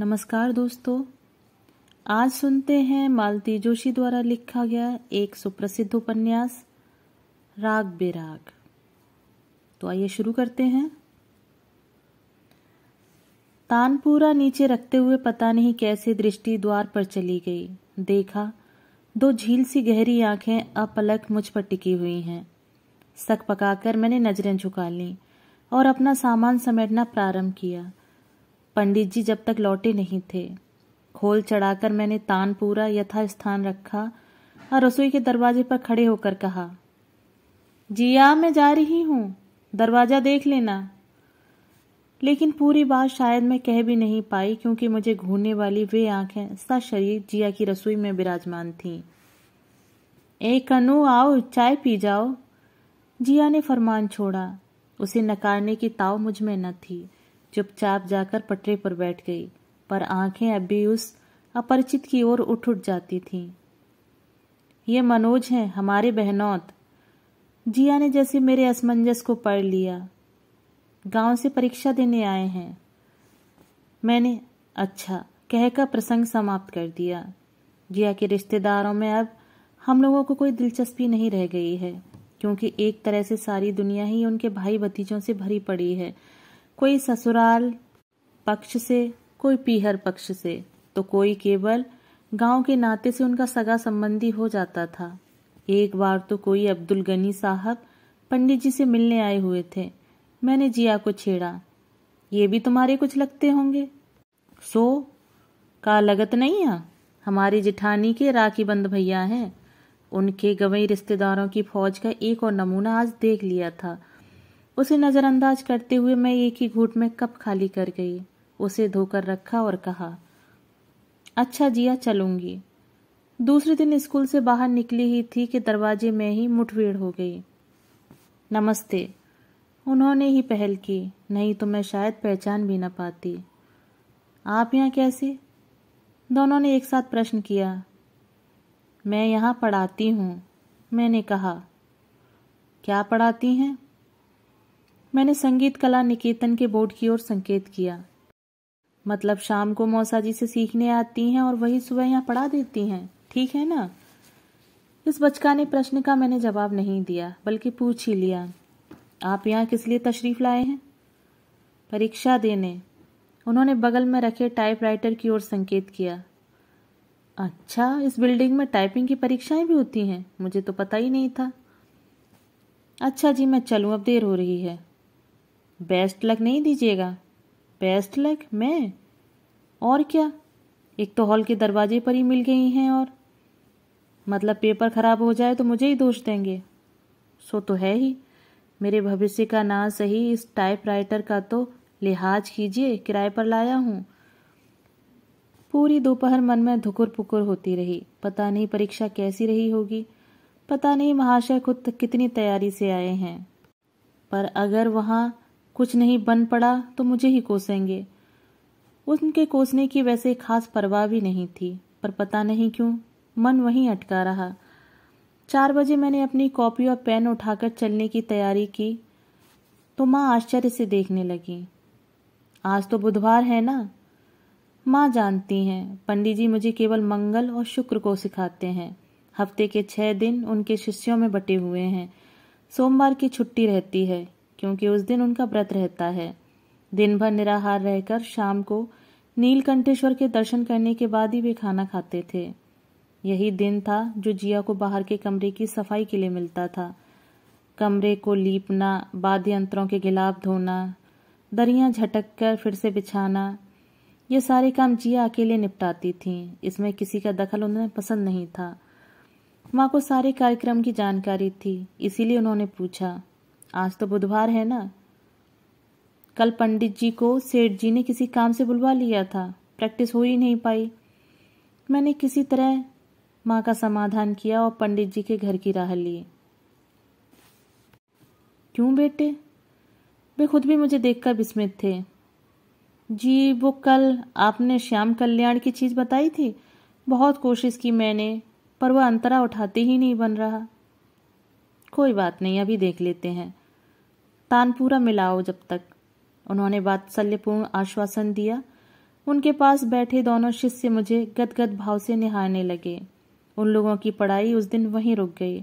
नमस्कार दोस्तों आज सुनते हैं मालती जोशी द्वारा लिखा गया एक सुप्रसिद्ध उपन्यास राग बेराग तो आइए शुरू करते हैं तानपुरा नीचे रखते हुए पता नहीं कैसे दृष्टि द्वार पर चली गई देखा दो झील सी गहरी आंखें अपलक मुझ पर टिकी हुई हैं सक पकाकर मैंने नजरें झुका ली और अपना सामान समेटना प्रारंभ किया पंडित जी जब तक लौटे नहीं थे खोल चढ़ाकर मैंने तान पूरा यथा स्थान रखा और रसोई के दरवाजे पर खड़े होकर कहा जिया मैं जा रही हूं दरवाजा देख लेना लेकिन पूरी बात शायद मैं कह भी नहीं पाई क्योंकि मुझे घूरने वाली वे आंखें शरीर जिया की रसोई में विराजमान थी ए कनु आओ चाय पी जाओ जिया ने फरमान छोड़ा उसे नकारने की ताव मुझ में न थी चुपचाप जाकर पटरी पर बैठ गई पर आंखें अब भी उस अपरिचित की ओर उठ उठ जाती थीं ये मनोज हैं हमारे बहनौत जिया ने जैसे मेरे असमंजस को पढ़ लिया गांव से परीक्षा देने आए हैं मैंने अच्छा कहकर प्रसंग समाप्त कर दिया जिया के रिश्तेदारों में अब हम लोगों को कोई दिलचस्पी नहीं रह गई है क्योंकि एक तरह से सारी दुनिया ही उनके भाई भतीजों से भरी पड़ी है कोई ससुराल पक्ष से कोई पीहर पक्ष से तो कोई केवल गांव के नाते से उनका सगा संबंधी हो जाता था एक बार तो कोई अब्दुल गनी साहब पंडित जी से मिलने आए हुए थे मैंने जिया को छेड़ा ये भी तुम्हारे कुछ लगते होंगे सो का लगत नहीं है हमारी जिठानी के राखी बंद भैया हैं उनके गवई रिश्तेदारों की फौज का एक और नमूना आज देख लिया था उसे नज़रअंदाज करते हुए मैं एक ही घूट में कप खाली कर गई उसे धोकर रखा और कहा अच्छा जिया चलूंगी दूसरे दिन स्कूल से बाहर निकली ही थी कि दरवाजे में ही मुठभेड़ हो गई नमस्ते उन्होंने ही पहल की नहीं तो मैं शायद पहचान भी ना पाती आप यहाँ कैसे दोनों ने एक साथ प्रश्न किया मैं यहाँ पढ़ाती हूँ मैंने कहा क्या पढ़ाती हैं मैंने संगीत कला निकेतन के बोर्ड की ओर संकेत किया मतलब शाम को मौसा जी से सीखने आती हैं और वही सुबह यहाँ पढ़ा देती हैं ठीक है ना इस बचका ने प्रश्न का मैंने जवाब नहीं दिया बल्कि पूछ ही लिया आप यहाँ किस लिए तशरीफ लाए हैं परीक्षा देने उन्होंने बगल में रखे टाइपराइटर की ओर संकेत किया अच्छा इस बिल्डिंग में टाइपिंग की परीक्षाएं भी होती हैं मुझे तो पता ही नहीं था अच्छा जी मैं चलूँ अब देर हो रही है बेस्ट लक नहीं दीजिएगा बेस्ट लक मैं और क्या एक तो हॉल के दरवाजे पर ही मिल गई हैं और मतलब पेपर खराब हो जाए तो मुझे ही दोष देंगे सो तो है ही मेरे भविष्य का ना सही इस टाइपराइटर का तो लिहाज कीजिए किराए पर लाया हूँ पूरी दोपहर मन में धुकुर पुकुर होती रही पता नहीं परीक्षा कैसी रही होगी पता नहीं महाशय खुद कितनी तैयारी से आए हैं पर अगर वहाँ कुछ नहीं बन पड़ा तो मुझे ही कोसेंगे उनके कोसने की वैसे खास परवाह भी नहीं थी पर पता नहीं क्यों मन वहीं अटका रहा चार बजे मैंने अपनी कॉपी और पेन उठाकर चलने की तैयारी की तो माँ आश्चर्य से देखने लगी आज तो बुधवार है ना माँ जानती हैं पंडित जी मुझे केवल मंगल और शुक्र को सिखाते हैं हफ्ते के छह दिन उनके शिष्यों में बटे हुए हैं सोमवार की छुट्टी रहती है क्योंकि उस दिन उनका व्रत रहता है दिन भर निराहार रहकर शाम को नीलकंठेश्वर के दर्शन करने के बाद ही वे खाना खाते थे यही दिन था जो जिया को बाहर के कमरे की सफाई के लिए मिलता था कमरे को लीपना वाद्य यंत्रों के गिलाफ धोना दरियां झटक कर फिर से बिछाना ये सारे काम जिया अकेले निपटाती थी इसमें किसी का दखल उन्हें पसंद नहीं था माँ को सारे कार्यक्रम की जानकारी थी इसीलिए उन्होंने पूछा आज तो बुधवार है ना कल पंडित जी को सेठ जी ने किसी काम से बुलवा लिया था प्रैक्टिस हो ही नहीं पाई मैंने किसी तरह माँ का समाधान किया और पंडित जी के घर की राह ली क्यों बेटे वे खुद भी मुझे देखकर विस्मित थे जी वो कल आपने श्याम कल्याण की चीज़ बताई थी बहुत कोशिश की मैंने पर वह अंतरा उठाते ही नहीं बन रहा कोई बात नहीं अभी देख लेते हैं तान पूरा मिलाओ जब तक उन्होंने वात्सल्यपूर्ण आश्वासन दिया उनके पास बैठे दोनों शिष्य मुझे गदगद भाव से निहारने लगे उन लोगों की पढ़ाई उस दिन वहीं रुक गई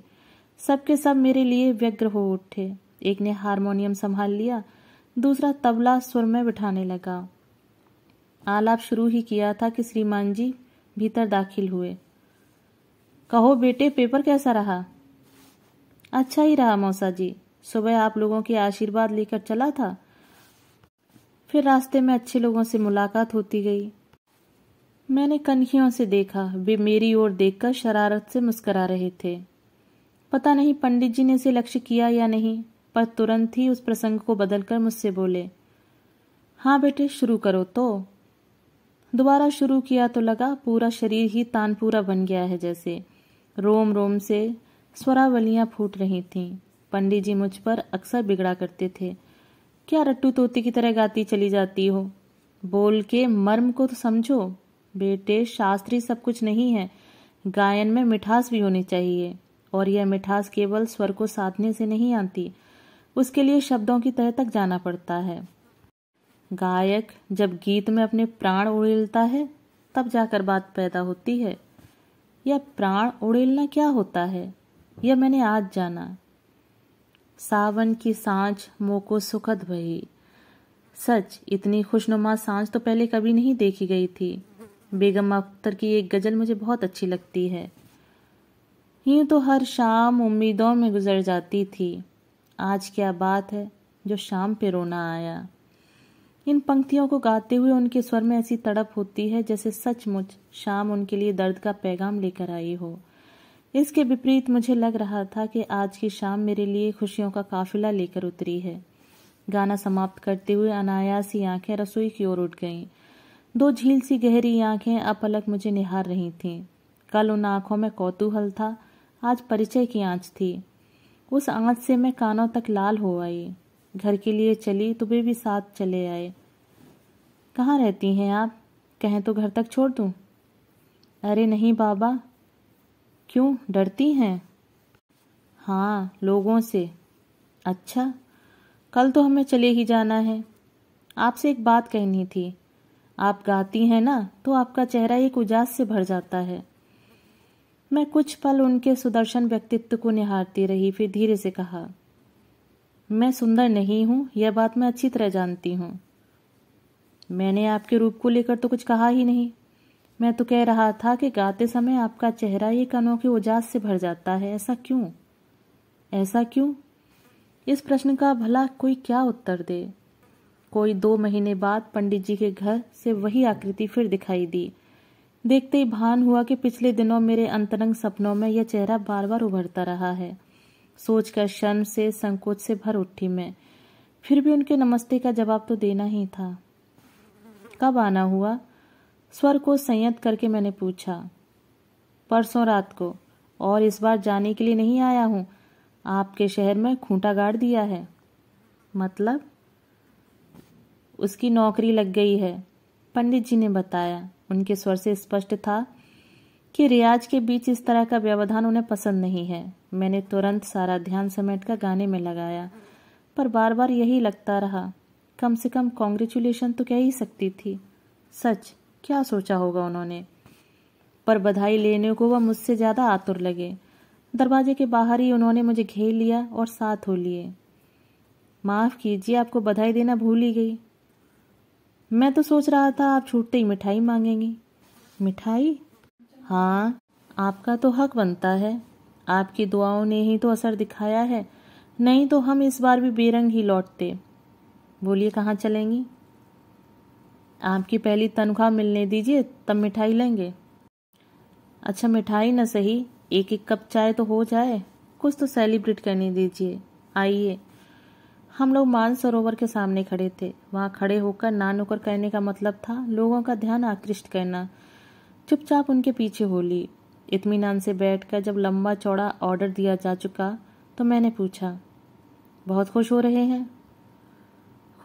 सबके सब मेरे लिए व्यग्र हो उठे एक ने हारमोनियम संभाल लिया दूसरा तबला सुर में बिठाने लगा आलाप शुरू ही किया था कि श्रीमान जी भीतर दाखिल हुए कहो बेटे पेपर कैसा रहा अच्छा ही रहा मौसा जी सुबह आप लोगों के आशीर्वाद लेकर चला था फिर रास्ते में अच्छे लोगों से मुलाकात होती गई मैंने कनखियों से देखा वे मेरी ओर देखकर शरारत से मुस्करा रहे थे पता नहीं पंडित जी ने इसे लक्ष्य किया या नहीं पर तुरंत ही उस प्रसंग को बदलकर मुझसे बोले हाँ बेटे शुरू करो तो दोबारा शुरू किया तो लगा पूरा शरीर ही तानपूरा बन गया है जैसे रोम रोम से स्वरावलियां फूट रही थीं पंडित जी मुझ पर अक्सर बिगड़ा करते थे क्या रट्टू तोते की तरह गाती चली जाती हो बोल के मर्म को तो समझो बेटे शास्त्री सब कुछ नहीं है गायन में मिठास भी होनी चाहिए और यह मिठास केवल स्वर को साधने से नहीं आती उसके लिए शब्दों की तह तक जाना पड़ता है गायक जब गीत में अपने प्राण उड़ेलता है तब जाकर बात पैदा होती है यह प्राण उड़ेलना क्या होता है यह मैंने आज जाना सावन की सांझ मो को सुखद भई सच इतनी खुशनुमा सांझ तो पहले कभी नहीं देखी गई थी बेगम अख्तर की एक गज़ल मुझे बहुत अच्छी लगती है यूं तो हर शाम उम्मीदों में गुजर जाती थी आज क्या बात है जो शाम पे रोना आया इन पंक्तियों को गाते हुए उनके स्वर में ऐसी तड़प होती है जैसे सचमुच शाम उनके लिए दर्द का पैगाम लेकर आई हो इसके विपरीत मुझे लग रहा था कि आज की शाम मेरे लिए खुशियों का काफिला लेकर उतरी है गाना समाप्त करते हुए अनायास ही आंखें रसोई की ओर उठ गईं दो झील सी गहरी आंखें अपलक मुझे निहार रही थीं कल उन आंखों में कौतूहल था आज परिचय की आंच थी उस आंच से मैं कानों तक लाल हो आई घर के लिए चली तो वे भी साथ चले आए कहाँ रहती हैं आप कहें तो घर तक छोड़ दूँ अरे नहीं बाबा क्यों डरती हैं हाँ लोगों से अच्छा कल तो हमें चले ही जाना है आपसे एक बात कहनी थी आप गाती हैं ना तो आपका चेहरा एक उजास से भर जाता है मैं कुछ पल उनके सुदर्शन व्यक्तित्व को निहारती रही फिर धीरे से कहा मैं सुंदर नहीं हूं यह बात मैं अच्छी तरह जानती हूं मैंने आपके रूप को लेकर तो कुछ कहा ही नहीं मैं तो कह रहा था कि गाते समय आपका चेहरा ही कनों की उजास से भर जाता है ऐसा क्यों ऐसा क्यों इस प्रश्न का भला कोई क्या उत्तर दे कोई दो महीने बाद पंडित जी के घर से वही आकृति फिर दिखाई दी देखते ही भान हुआ कि पिछले दिनों मेरे अंतरंग सपनों में यह चेहरा बार बार उभरता रहा है सोचकर शर्म से संकोच से भर उठी मैं फिर भी उनके नमस्ते का जवाब तो देना ही था कब आना हुआ स्वर को संयत करके मैंने पूछा परसों रात को और इस बार जाने के लिए नहीं आया हूं आपके शहर में खूंटा गाड़ दिया है मतलब उसकी नौकरी लग गई है पंडित जी ने बताया उनके स्वर से स्पष्ट था कि रियाज के बीच इस तरह का व्यवधान उन्हें पसंद नहीं है मैंने तुरंत सारा ध्यान समेट कर गाने में लगाया पर बार बार यही लगता रहा कम से कम कॉन्ग्रेचुलेशन तो कह ही सकती थी सच क्या सोचा होगा उन्होंने पर बधाई लेने को वह मुझसे ज़्यादा आतुर लगे दरवाजे के बाहर ही उन्होंने मुझे घेर लिया और साथ हो लिए माफ़ कीजिए आपको बधाई देना भूल ही गई मैं तो सोच रहा था आप छूटते ही मिठाई मांगेंगी मिठाई हाँ आपका तो हक बनता है आपकी दुआओं ने ही तो असर दिखाया है नहीं तो हम इस बार भी बेरंग ही लौटते बोलिए कहाँ चलेंगी आपकी पहली तनख्वाह मिलने दीजिए तब मिठाई लेंगे अच्छा मिठाई ना सही एक एक कप चाय तो हो जाए कुछ तो सेलिब्रेट करने दीजिए आइए हम लोग मानसरोवर के सामने खड़े थे वहाँ खड़े होकर नान होकर कहने का मतलब था लोगों का ध्यान आकृष्ट करना चुपचाप उनके पीछे हो ली इतमान से बैठकर जब लंबा चौड़ा ऑर्डर दिया जा चुका तो मैंने पूछा बहुत खुश हो रहे हैं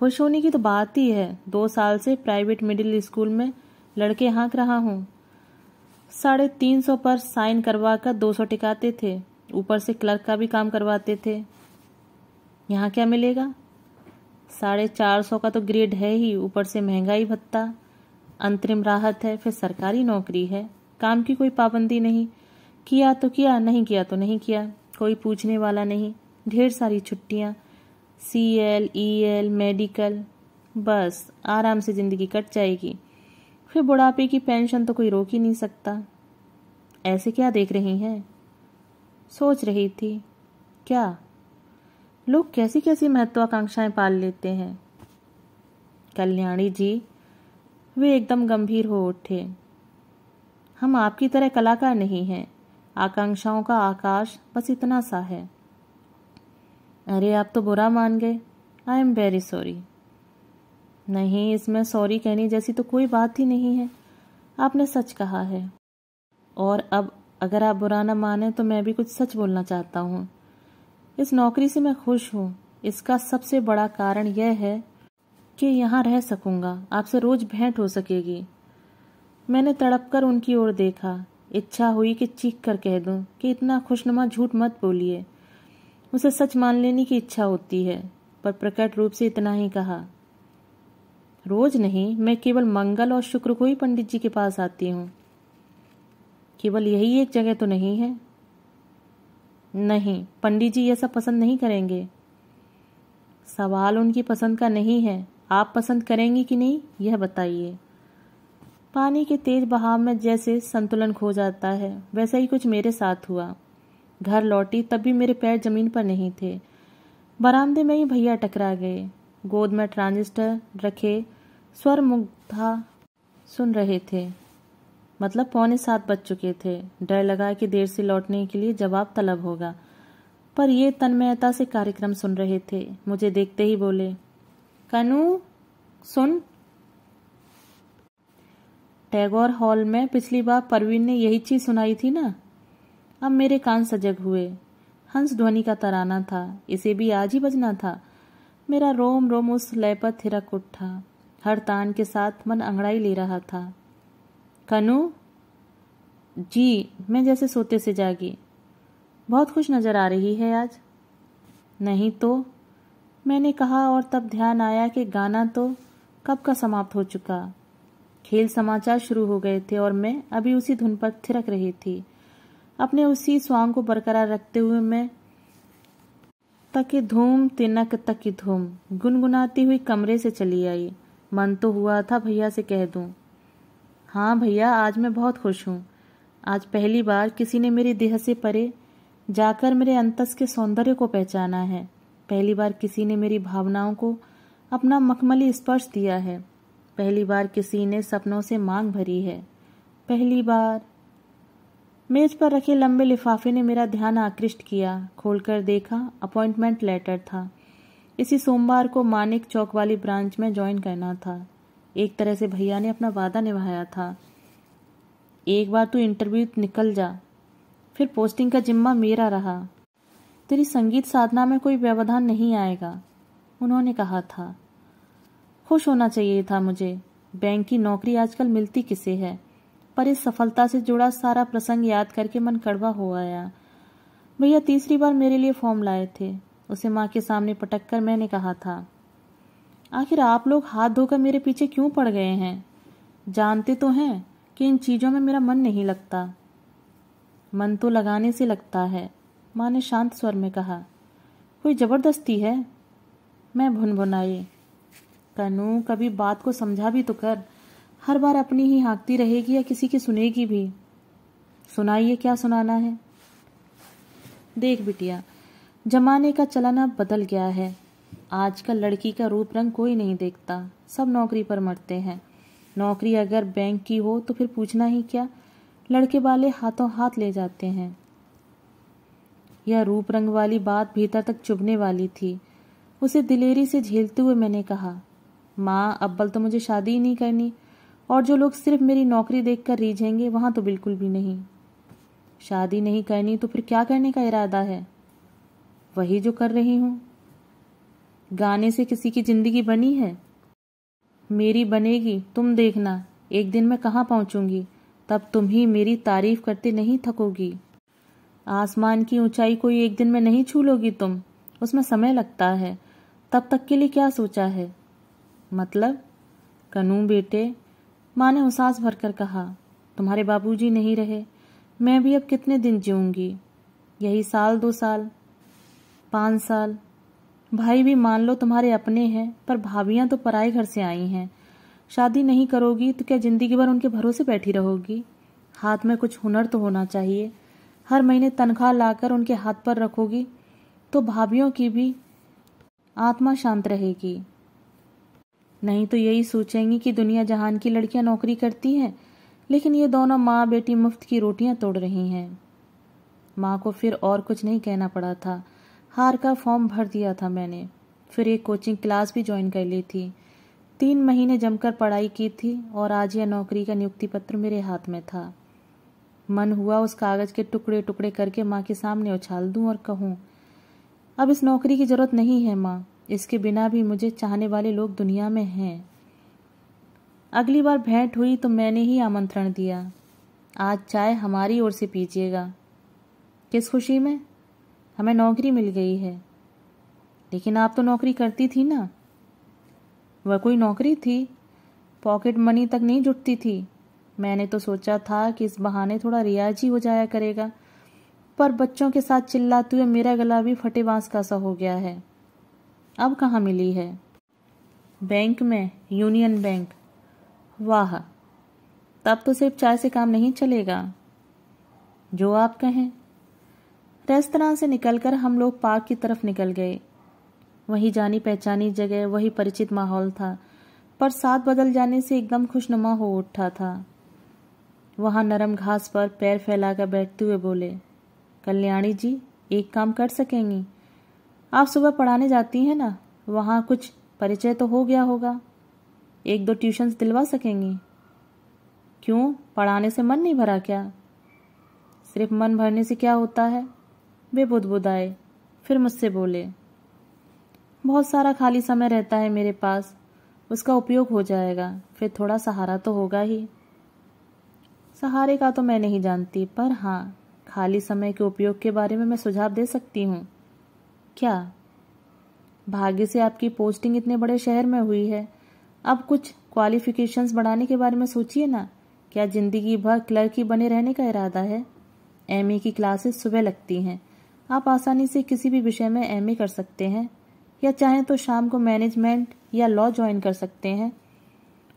खुश होने की तो बात ही है दो साल से प्राइवेट मिडिल स्कूल में लड़के हाँक रहा हूँ साढ़े तीन सौ पर साइन करवा कर दो सौ टिकाते थे ऊपर से क्लर्क का भी काम करवाते थे यहाँ क्या मिलेगा साढ़े चार सौ का तो ग्रेड है ही ऊपर से महंगाई भत्ता अंतरिम राहत है फिर सरकारी नौकरी है काम की कोई पाबंदी नहीं किया तो किया नहीं किया तो नहीं किया कोई पूछने वाला नहीं ढेर सारी छुट्टियाँ C L E L medical बस आराम से ज़िंदगी कट जाएगी फिर बुढ़ापे की पेंशन तो कोई रोक ही नहीं सकता ऐसे क्या देख रही हैं सोच रही थी क्या लोग कैसी कैसी महत्वाकांक्षाएं पाल लेते हैं कल्याणी जी वे एकदम गंभीर हो उठे हम आपकी तरह कलाकार नहीं हैं आकांक्षाओं का आकाश बस इतना सा है अरे आप तो बुरा मान गए आई एम वेरी सॉरी नहीं इसमें सॉरी कहने जैसी तो कोई बात ही नहीं है आपने सच कहा है और अब अगर आप बुरा ना माने तो मैं भी कुछ सच बोलना चाहता हूँ इस नौकरी से मैं खुश हूँ इसका सबसे बड़ा कारण यह है कि यहाँ रह सकूंगा आपसे रोज़ भेंट हो सकेगी मैंने तड़प कर उनकी ओर देखा इच्छा हुई कि चीख कर कह दूं कि इतना खुशनुमा झूठ मत बोलिए उसे सच मान लेने की इच्छा होती है पर प्रकट रूप से इतना ही कहा रोज नहीं मैं केवल मंगल और शुक्र को ही पंडित जी के पास आती हूं केवल यही एक जगह तो नहीं है नहीं पंडित जी यह सब पसंद नहीं करेंगे सवाल उनकी पसंद का नहीं है आप पसंद करेंगी कि नहीं यह बताइए पानी के तेज बहाव में जैसे संतुलन खो जाता है वैसा ही कुछ मेरे साथ हुआ घर लौटी तब भी मेरे पैर जमीन पर नहीं थे बरामदे में ही भैया टकरा गए गोद में ट्रांजिस्टर रखे स्वर मुग्धा सुन रहे थे मतलब पौने सात बज चुके थे डर लगा कि देर से लौटने के लिए जवाब तलब होगा पर ये तन्मयता से कार्यक्रम सुन रहे थे मुझे देखते ही बोले कनु सुन टैगोर हॉल में पिछली बार परवीन ने यही चीज सुनाई थी ना अब मेरे कान सजग हुए हंस ध्वनि का तराना था इसे भी आज ही बजना था मेरा रोम रोम उस लय पर थिरक उठा हर तान के साथ मन अंगड़ाई ले रहा था कनु जी मैं जैसे सोते से जागी बहुत खुश नज़र आ रही है आज नहीं तो मैंने कहा और तब ध्यान आया कि गाना तो कब का समाप्त हो चुका खेल समाचार शुरू हो गए थे और मैं अभी उसी धुन पर थिरक रही थी अपने उसी स्वांग को बरकरार रखते हुए मैं तक धूम तिनक तक धूम गुनगुनाती हुई कमरे से चली आई मन तो हुआ था भैया से कह दूं हाँ भैया आज मैं बहुत खुश हूँ आज पहली बार किसी ने मेरी देह से परे जाकर मेरे अंतस के सौंदर्य को पहचाना है पहली बार किसी ने मेरी भावनाओं को अपना मखमली स्पर्श दिया है पहली बार किसी ने सपनों से मांग भरी है पहली बार मेज पर रखे लंबे लिफाफे ने मेरा ध्यान आकृष्ट किया खोलकर देखा अपॉइंटमेंट लेटर था इसी सोमवार को मानिक चौक वाली ब्रांच में ज्वाइन करना था एक तरह से भैया ने अपना वादा निभाया था एक बार तू इंटरव्यू निकल जा फिर पोस्टिंग का जिम्मा मेरा रहा तेरी संगीत साधना में कोई व्यवधान नहीं आएगा उन्होंने कहा था खुश होना चाहिए था मुझे बैंक की नौकरी आजकल मिलती किसे है पर इस सफलता से जुड़ा सारा प्रसंग याद करके मन कड़वा हो आया भैया तीसरी बार मेरे लिए फॉर्म लाए थे उसे माँ के सामने पटक कर मैंने कहा था आखिर आप लोग हाथ धोकर मेरे पीछे क्यों पड़ गए हैं जानते तो हैं कि इन चीज़ों में मेरा मन नहीं लगता मन तो लगाने से लगता है माँ ने शांत स्वर में कहा कोई ज़बरदस्ती है मैं भुनभुनाई कनू कभी बात को समझा भी तो कर हर बार अपनी ही हाँकती रहेगी या किसी की सुनेगी भी सुनाइए क्या सुनाना है देख बिटिया जमाने का चलन अब बदल गया है आजकल लड़की का रूप रंग कोई नहीं देखता सब नौकरी पर मरते हैं नौकरी अगर बैंक की हो तो फिर पूछना ही क्या लड़के वाले हाथों हाथ ले जाते हैं यह रूप रंग वाली बात भीतर तक चुभने वाली थी उसे दिलेरी से झेलते हुए मैंने कहा माँ अब्बल तो मुझे शादी ही नहीं करनी और जो लोग सिर्फ मेरी नौकरी देखकर रीझेंगे वहां तो बिल्कुल भी नहीं शादी नहीं करनी तो फिर क्या करने का इरादा है वही जो कर रही हूं गाने से किसी की जिंदगी बनी है मेरी बनेगी तुम देखना एक दिन मैं कहाँ पहुंचूंगी तब तुम ही मेरी तारीफ करते नहीं थकोगी आसमान की ऊंचाई कोई एक दिन में नहीं छू लोगी तुम उसमें समय लगता है तब तक के लिए क्या सोचा है मतलब कनू बेटे माँ ने उसास भरकर कहा तुम्हारे बाबूजी नहीं रहे मैं भी अब कितने दिन जीऊंगी यही साल दो साल पांच साल भाई भी मान लो तुम्हारे अपने हैं पर भाभियां तो पराए घर से आई हैं शादी नहीं करोगी तो क्या ज़िंदगी भर उनके भरोसे बैठी रहोगी हाथ में कुछ हुनर तो होना चाहिए हर महीने तनख्वाह लाकर उनके हाथ पर रखोगी तो भाभियों की भी आत्मा शांत रहेगी नहीं तो यही सोचेंगी कि दुनिया जहान की लड़कियां नौकरी करती हैं लेकिन ये दोनों माँ बेटी मुफ्त की रोटियां तोड़ रही हैं माँ को फिर और कुछ नहीं कहना पड़ा था हार का फॉर्म भर दिया था मैंने फिर एक कोचिंग क्लास भी ज्वाइन कर ली थी तीन महीने जमकर पढ़ाई की थी और आज यह नौकरी का नियुक्ति पत्र मेरे हाथ में था मन हुआ उस कागज़ के टुकड़े टुकड़े करके माँ के सामने उछाल दूं और कहूँ अब इस नौकरी की ज़रूरत नहीं है माँ इसके बिना भी मुझे चाहने वाले लोग दुनिया में हैं अगली बार भेंट हुई तो मैंने ही आमंत्रण दिया आज चाय हमारी ओर से पीजिएगा किस खुशी में हमें नौकरी मिल गई है लेकिन आप तो नौकरी करती थी ना वह कोई नौकरी थी पॉकेट मनी तक नहीं जुटती थी मैंने तो सोचा था कि इस बहाने थोड़ा रियाज ही हो जाया करेगा पर बच्चों के साथ चिल्लाते हुए मेरा गला भी फटे बांस का सा हो गया है अब कहाँ मिली है बैंक में यूनियन बैंक वाह तब तो सिर्फ चाय से काम नहीं चलेगा जो आप कहें रेस्तरा से निकलकर हम लोग पार्क की तरफ निकल गए वही जानी पहचानी जगह वही परिचित माहौल था पर साथ बदल जाने से एकदम खुशनुमा हो उठा था वहाँ नरम घास पर पैर फैलाकर बैठते हुए बोले कल्याणी जी एक काम कर सकेंगी आप सुबह पढ़ाने जाती हैं ना वहाँ कुछ परिचय तो हो गया होगा एक दो ट्यूशंस दिलवा सकेंगी क्यों पढ़ाने से मन नहीं भरा क्या सिर्फ मन भरने से क्या होता है वे आए फिर मुझसे बोले बहुत सारा खाली समय रहता है मेरे पास उसका उपयोग हो जाएगा फिर थोड़ा सहारा तो होगा ही सहारे का तो मैं नहीं जानती पर हाँ खाली समय के उपयोग के बारे में मैं सुझाव दे सकती हूँ क्या भाग्य से आपकी पोस्टिंग इतने बड़े शहर में हुई है अब कुछ क्वालिफिकेशंस बढ़ाने के बारे में सोचिए ना क्या जिंदगी भर क्लर्क ही बने रहने का इरादा है एम की क्लासेस सुबह लगती हैं आप आसानी से किसी भी विषय में एम कर सकते हैं या चाहें तो शाम को मैनेजमेंट या लॉ ज्वाइन कर सकते हैं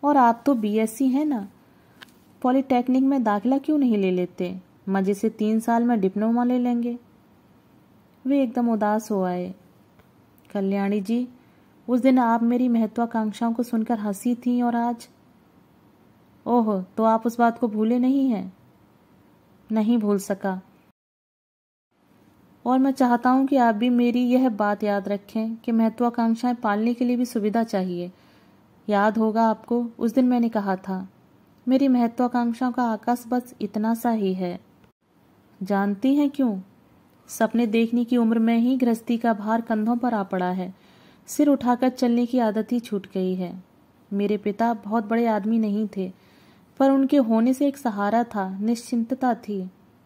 और आप तो सी हैं ना पॉलिटेक्निक में दाखिला क्यों नहीं ले लेते मज़े से तीन साल में डिप्लोमा ले लेंगे वे एकदम उदास हो आए कल्याणी जी उस दिन आप मेरी महत्वाकांक्षाओं को सुनकर हंसी थी और आज ओह तो आप उस बात को भूले नहीं हैं नहीं भूल सका और मैं चाहता हूं कि आप भी मेरी यह बात याद रखें कि महत्वाकांक्षाएं पालने के लिए भी सुविधा चाहिए याद होगा आपको उस दिन मैंने कहा था मेरी महत्वाकांक्षाओं का आकाश बस इतना सा ही है जानती हैं क्यों सपने देखने की उम्र में ही गृहस्थी का भार कंधों पर आ पड़ा है सिर उठाकर चलने की आदत ही छूट गई है मेरे पिता बहुत बड़े आदमी नहीं थे पर उनके होने से एक सहारा था निश्चिंतता थी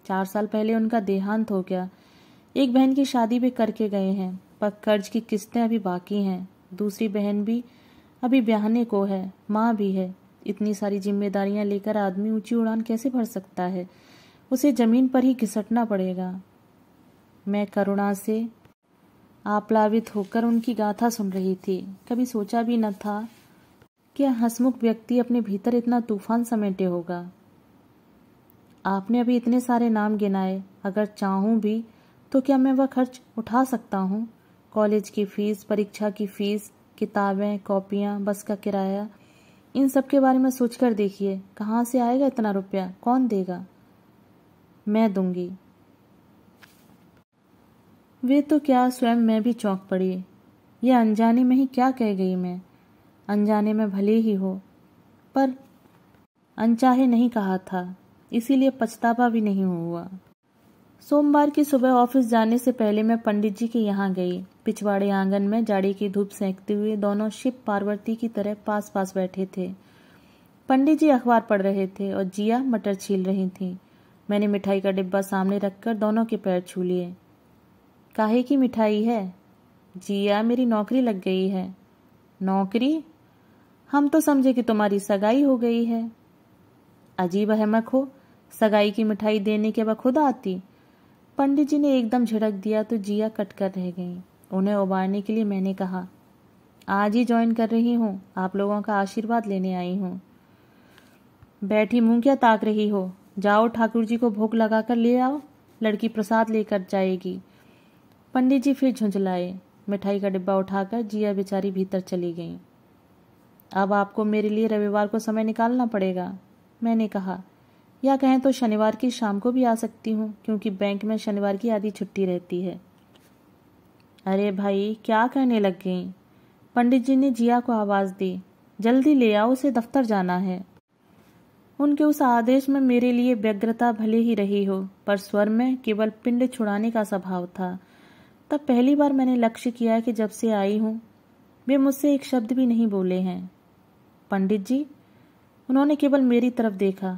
चार साल पहले उनका देहांत हो गया एक बहन की शादी भी करके गए हैं पर कर्ज की किस्तें अभी बाकी हैं दूसरी बहन भी अभी ब्याहने को है माँ भी है इतनी सारी जिम्मेदारियां लेकर आदमी ऊंची उड़ान कैसे भर सकता है उसे जमीन पर ही घिसटना पड़ेगा मैं करुणा से आप्लावित होकर उनकी गाथा सुन रही थी कभी सोचा भी न था कि हंसमुख व्यक्ति अपने भीतर इतना तूफान समेटे होगा आपने अभी इतने सारे नाम गिनाए अगर चाहूं भी तो क्या मैं वह खर्च उठा सकता हूं कॉलेज की फ़ीस परीक्षा की फ़ीस किताबें कॉपियां बस का किराया इन सब के बारे में सोचकर देखिए कहाँ से आएगा इतना रुपया कौन देगा मैं दूंगी वे तो क्या स्वयं मैं भी चौंक पड़ी ये अनजाने में ही क्या कह गई मैं अनजाने में भले ही हो पर अनचाहे नहीं कहा था इसीलिए पछतावा भी नहीं हुआ सोमवार की सुबह ऑफिस जाने से पहले मैं पंडित जी के यहाँ गई पिछवाड़े आंगन में जाड़ी की धूप सेंकते हुए दोनों शिव पार्वती की तरह पास पास बैठे थे पंडित जी अखबार पढ़ रहे थे और जिया मटर छील रही थी मैंने मिठाई का डिब्बा सामने रखकर दोनों के पैर छू लिए काहे की मिठाई है जिया मेरी नौकरी लग गई है नौकरी हम तो समझे कि तुम्हारी सगाई हो गई है अजीब अहमक हो सगाई की मिठाई देने के खुद आती पंडित जी ने एकदम झिड़क दिया तो जिया कट कर रह गई उन्हें उबारने के लिए मैंने कहा आज ही ज्वाइन कर रही हूँ आप लोगों का आशीर्वाद लेने आई हूँ बैठी मुंह क्या ताक रही हो जाओ ठाकुर जी को भोग लगाकर ले आओ लड़की प्रसाद लेकर जाएगी पंडित जी फिर झुंझलाए मिठाई का डिब्बा उठाकर जिया बेचारी भीतर चली गई अब आपको मेरे लिए रविवार को समय निकालना पड़ेगा मैंने कहा या कहें तो शनिवार की शाम को भी आ सकती हूँ क्योंकि बैंक में शनिवार की आधी छुट्टी रहती है अरे भाई क्या कहने लग गई पंडित जी ने जिया को आवाज़ दी जल्दी ले आओ उसे दफ्तर जाना है उनके उस आदेश में मेरे लिए व्यग्रता भले ही रही हो पर स्वर में केवल पिंड छुड़ाने का स्वभाव था तब पहली बार मैंने लक्ष्य किया कि जब से आई हूं वे मुझसे एक शब्द भी नहीं बोले हैं पंडित जी उन्होंने केवल मेरी तरफ देखा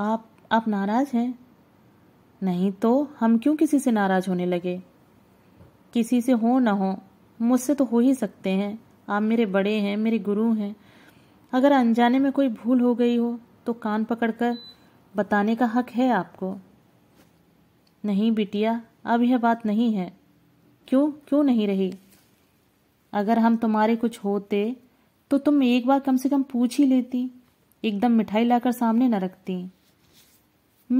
आप आप नाराज हैं नहीं तो हम क्यों किसी से नाराज होने लगे किसी से हो ना हो मुझसे तो हो ही सकते हैं आप मेरे बड़े हैं मेरे गुरु हैं अगर अनजाने में कोई भूल हो गई हो तो कान पकड़कर बताने का हक है आपको नहीं बिटिया अब यह बात नहीं है क्यों क्यों नहीं रही अगर हम तुम्हारे कुछ होते तो तुम एक बार कम से कम पूछ ही लेती एकदम मिठाई लाकर सामने न रखती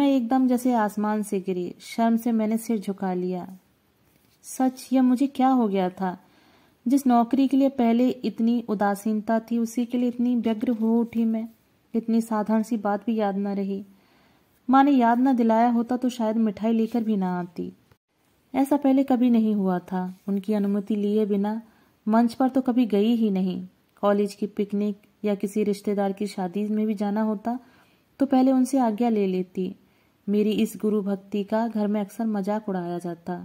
मैं एकदम जैसे आसमान से गिरी शर्म से मैंने सिर झुका लिया सच यह मुझे क्या हो गया था जिस नौकरी के लिए पहले इतनी उदासीनता थी उसी के लिए इतनी व्यग्र हो उठी मैं इतनी साधारण सी बात भी याद न रही माँ ने याद न दिलाया होता तो शायद मिठाई लेकर भी ना आती ऐसा पहले कभी नहीं हुआ था उनकी अनुमति लिए बिना मंच पर तो कभी गई ही नहीं कॉलेज की पिकनिक या किसी रिश्तेदार की शादी में भी जाना होता तो पहले उनसे आज्ञा ले लेती मेरी इस गुरु भक्ति का घर में अक्सर मजाक उड़ाया जाता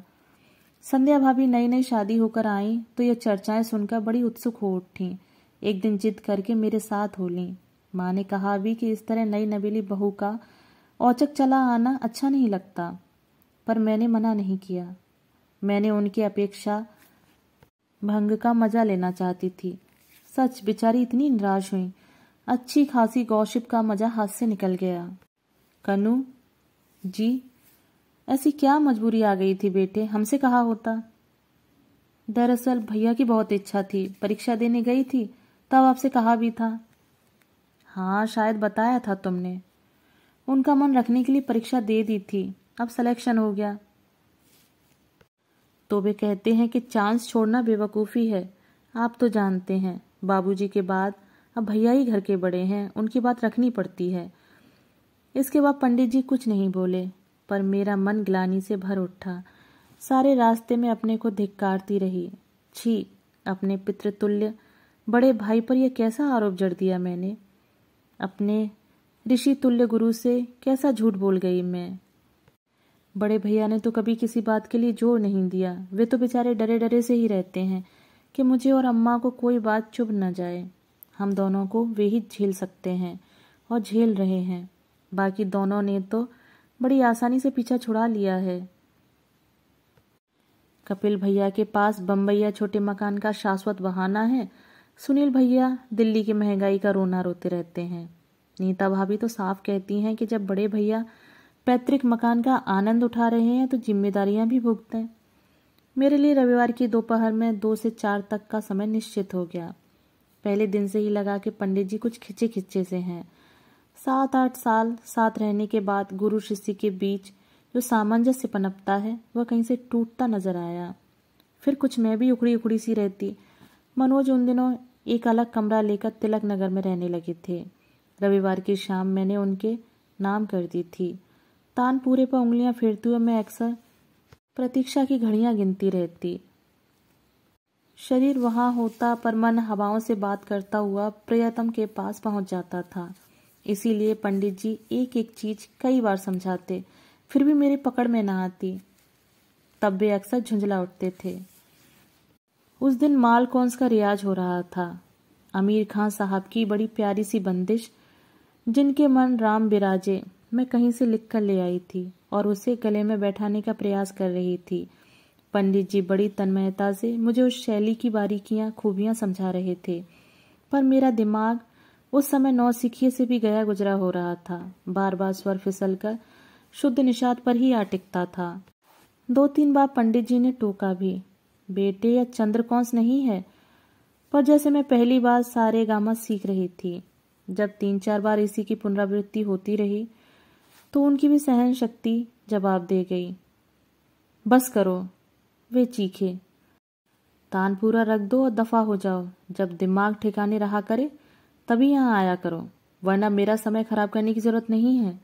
संध्या भाभी नई नई शादी होकर आई तो ये चर्चाएं सुनकर बड़ी उत्सुक हो उठी एक दिन जिद करके मेरे साथ हो ली माँ ने कहा भी कि इस तरह नई नबीली बहू का औचक चला आना अच्छा नहीं लगता पर मैंने मना नहीं किया मैंने उनकी अपेक्षा भंग का मजा लेना चाहती थी सच बेचारी इतनी निराश हुई अच्छी खासी गौशिप का मजा हाथ से निकल गया कनु जी ऐसी क्या मजबूरी आ गई थी बेटे हमसे कहा होता दरअसल भैया की बहुत इच्छा थी परीक्षा देने गई थी तब आपसे कहा भी था हाँ शायद बताया था तुमने उनका मन रखने के लिए परीक्षा दे दी थी अब सिलेक्शन हो गया तो वे कहते हैं कि चांस छोड़ना बेवकूफ़ी है आप तो जानते हैं बाबूजी के बाद अब भैया ही घर के बड़े हैं उनकी बात रखनी पड़ती है इसके बाद पंडित जी कुछ नहीं बोले पर मेरा मन ग्लानी से भर उठा सारे रास्ते में अपने को धिक्कारती रही छी अपने पितृतुल्य बड़े भाई पर यह कैसा आरोप जड़ दिया मैंने अपने ऋषि तुल्य गुरु से कैसा झूठ बोल गई मैं बड़े भैया ने तो कभी किसी बात के लिए जोर नहीं दिया वे तो बेचारे डरे डरे से ही रहते हैं कि मुझे और अम्मा को कोई बात चुभ न जाए हम दोनों को वे ही झेल सकते हैं और झेल रहे हैं बाकी दोनों ने तो बड़ी आसानी से पीछा छुड़ा लिया है कपिल भैया के पास बम्बैया छोटे मकान का शाश्वत बहाना है सुनील भैया दिल्ली की महंगाई का रोना रोते रहते हैं नीता भाभी तो साफ कहती हैं कि जब बड़े भैया पैतृक मकान का आनंद उठा रहे हैं तो जिम्मेदारियां भी भुगतें मेरे लिए रविवार की दोपहर में दो से चार तक का समय निश्चित हो गया पहले दिन से ही लगा कि पंडित जी कुछ खिंचे खिंचे से हैं सात आठ साल साथ रहने के बाद गुरु शिष्य के बीच जो सामंजस्य पनपता है वह कहीं से टूटता नजर आया फिर कुछ मैं भी उखड़ी उखड़ी सी रहती मनोज उन दिनों एक अलग कमरा लेकर तिलक नगर में रहने लगे थे रविवार की शाम मैंने उनके नाम कर दी थी तान पूरे पर उंगलियां फेरती हुए मैं अक्सर प्रतीक्षा की घड़ियां गिनती रहती शरीर वहां होता पर मन हवाओं से बात करता हुआ प्रियतम के पास पहुंच जाता था इसीलिए पंडित जी एक एक चीज कई बार समझाते फिर भी मेरी पकड़ में ना आती तब भी अक्सर झुंझला उठते थे उस दिन माल का रियाज हो रहा था आमिर खान साहब की बड़ी प्यारी सी बंदिश जिनके मन राम बिराजे मैं कहीं से लिख कर ले आई थी और उसे गले में बैठाने का प्रयास कर रही थी पंडित जी बड़ी तन्मयता से मुझे उस शैली की बारीकियां खूबियां समझा रहे थे पर मेरा दिमाग उस समय नौसिखिए से भी गया गुजरा हो रहा था बार बार स्वर फिसल कर शुद्ध निषाद पर ही आटिकता था दो तीन बार पंडित जी ने टोका भी बेटे या चंद्रकौंस नहीं है पर जैसे मैं पहली बार सारे गामा सीख रही थी जब तीन चार बार इसी की पुनरावृत्ति होती रही तो उनकी भी सहन शक्ति जवाब दे गई बस करो वे चीखे तान पूरा रख दो और दफा हो जाओ जब दिमाग ठिकाने रहा करे तभी यहाँ आया करो वरना मेरा समय खराब करने की जरूरत नहीं है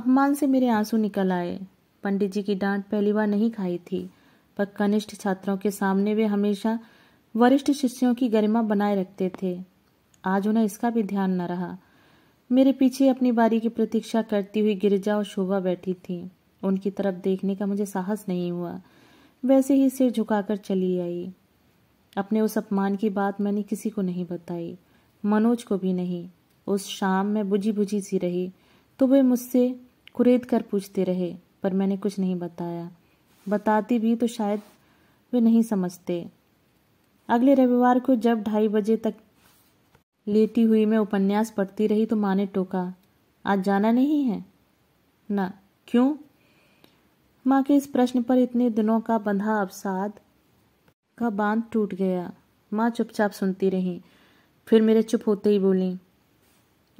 अपमान से मेरे आंसू निकल आए पंडित जी की डांट पहली बार नहीं खाई थी पर कनिष्ठ छात्रों के सामने वे हमेशा वरिष्ठ शिष्यों की गरिमा बनाए रखते थे आज उन्हें इसका भी ध्यान न रहा मेरे पीछे अपनी बारी की प्रतीक्षा करती हुई गिरिजा और शोभा बैठी थी उनकी तरफ देखने का मुझे साहस नहीं हुआ वैसे ही सिर झुकाकर चली आई अपने उस अपमान की बात मैंने किसी को नहीं बताई मनोज को भी नहीं उस शाम मैं बुझी बुझी सी रही तो वे मुझसे कुरेद कर पूछते रहे पर मैंने कुछ नहीं बताया बताती भी तो शायद वे नहीं समझते अगले रविवार को जब ढाई बजे तक लेटी हुई मैं उपन्यास पढ़ती रही तो माँ ने टोका आज जाना नहीं है ना क्यों माँ के इस प्रश्न पर इतने दिनों का बंधा अवसाद का बांध टूट गया माँ चुपचाप सुनती रही फिर मेरे चुप होते ही बोली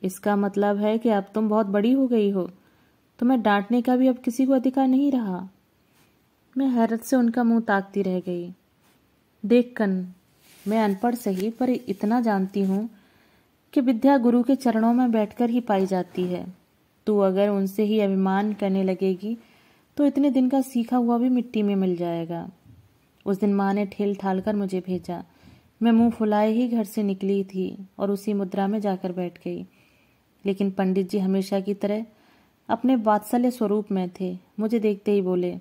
इसका मतलब है कि अब तुम बहुत बड़ी हो गई हो तो मैं डांटने का भी अब किसी को अधिकार नहीं रहा मैं हैरत से उनका मुंह ताकती रह गई देख कन मैं अनपढ़ सही पर इतना जानती हूँ कि विद्या गुरु के चरणों में बैठकर ही पाई जाती है तू अगर उनसे ही अभिमान करने लगेगी तो इतने दिन का सीखा हुआ भी मिट्टी में मिल जाएगा उस दिन माँ ने ठेल ठाल कर मुझे भेजा मैं मुंह फुलाए ही घर से निकली थी और उसी मुद्रा में जाकर बैठ गई लेकिन पंडित जी हमेशा की तरह अपने वात्सल्य स्वरूप में थे मुझे देखते ही बोले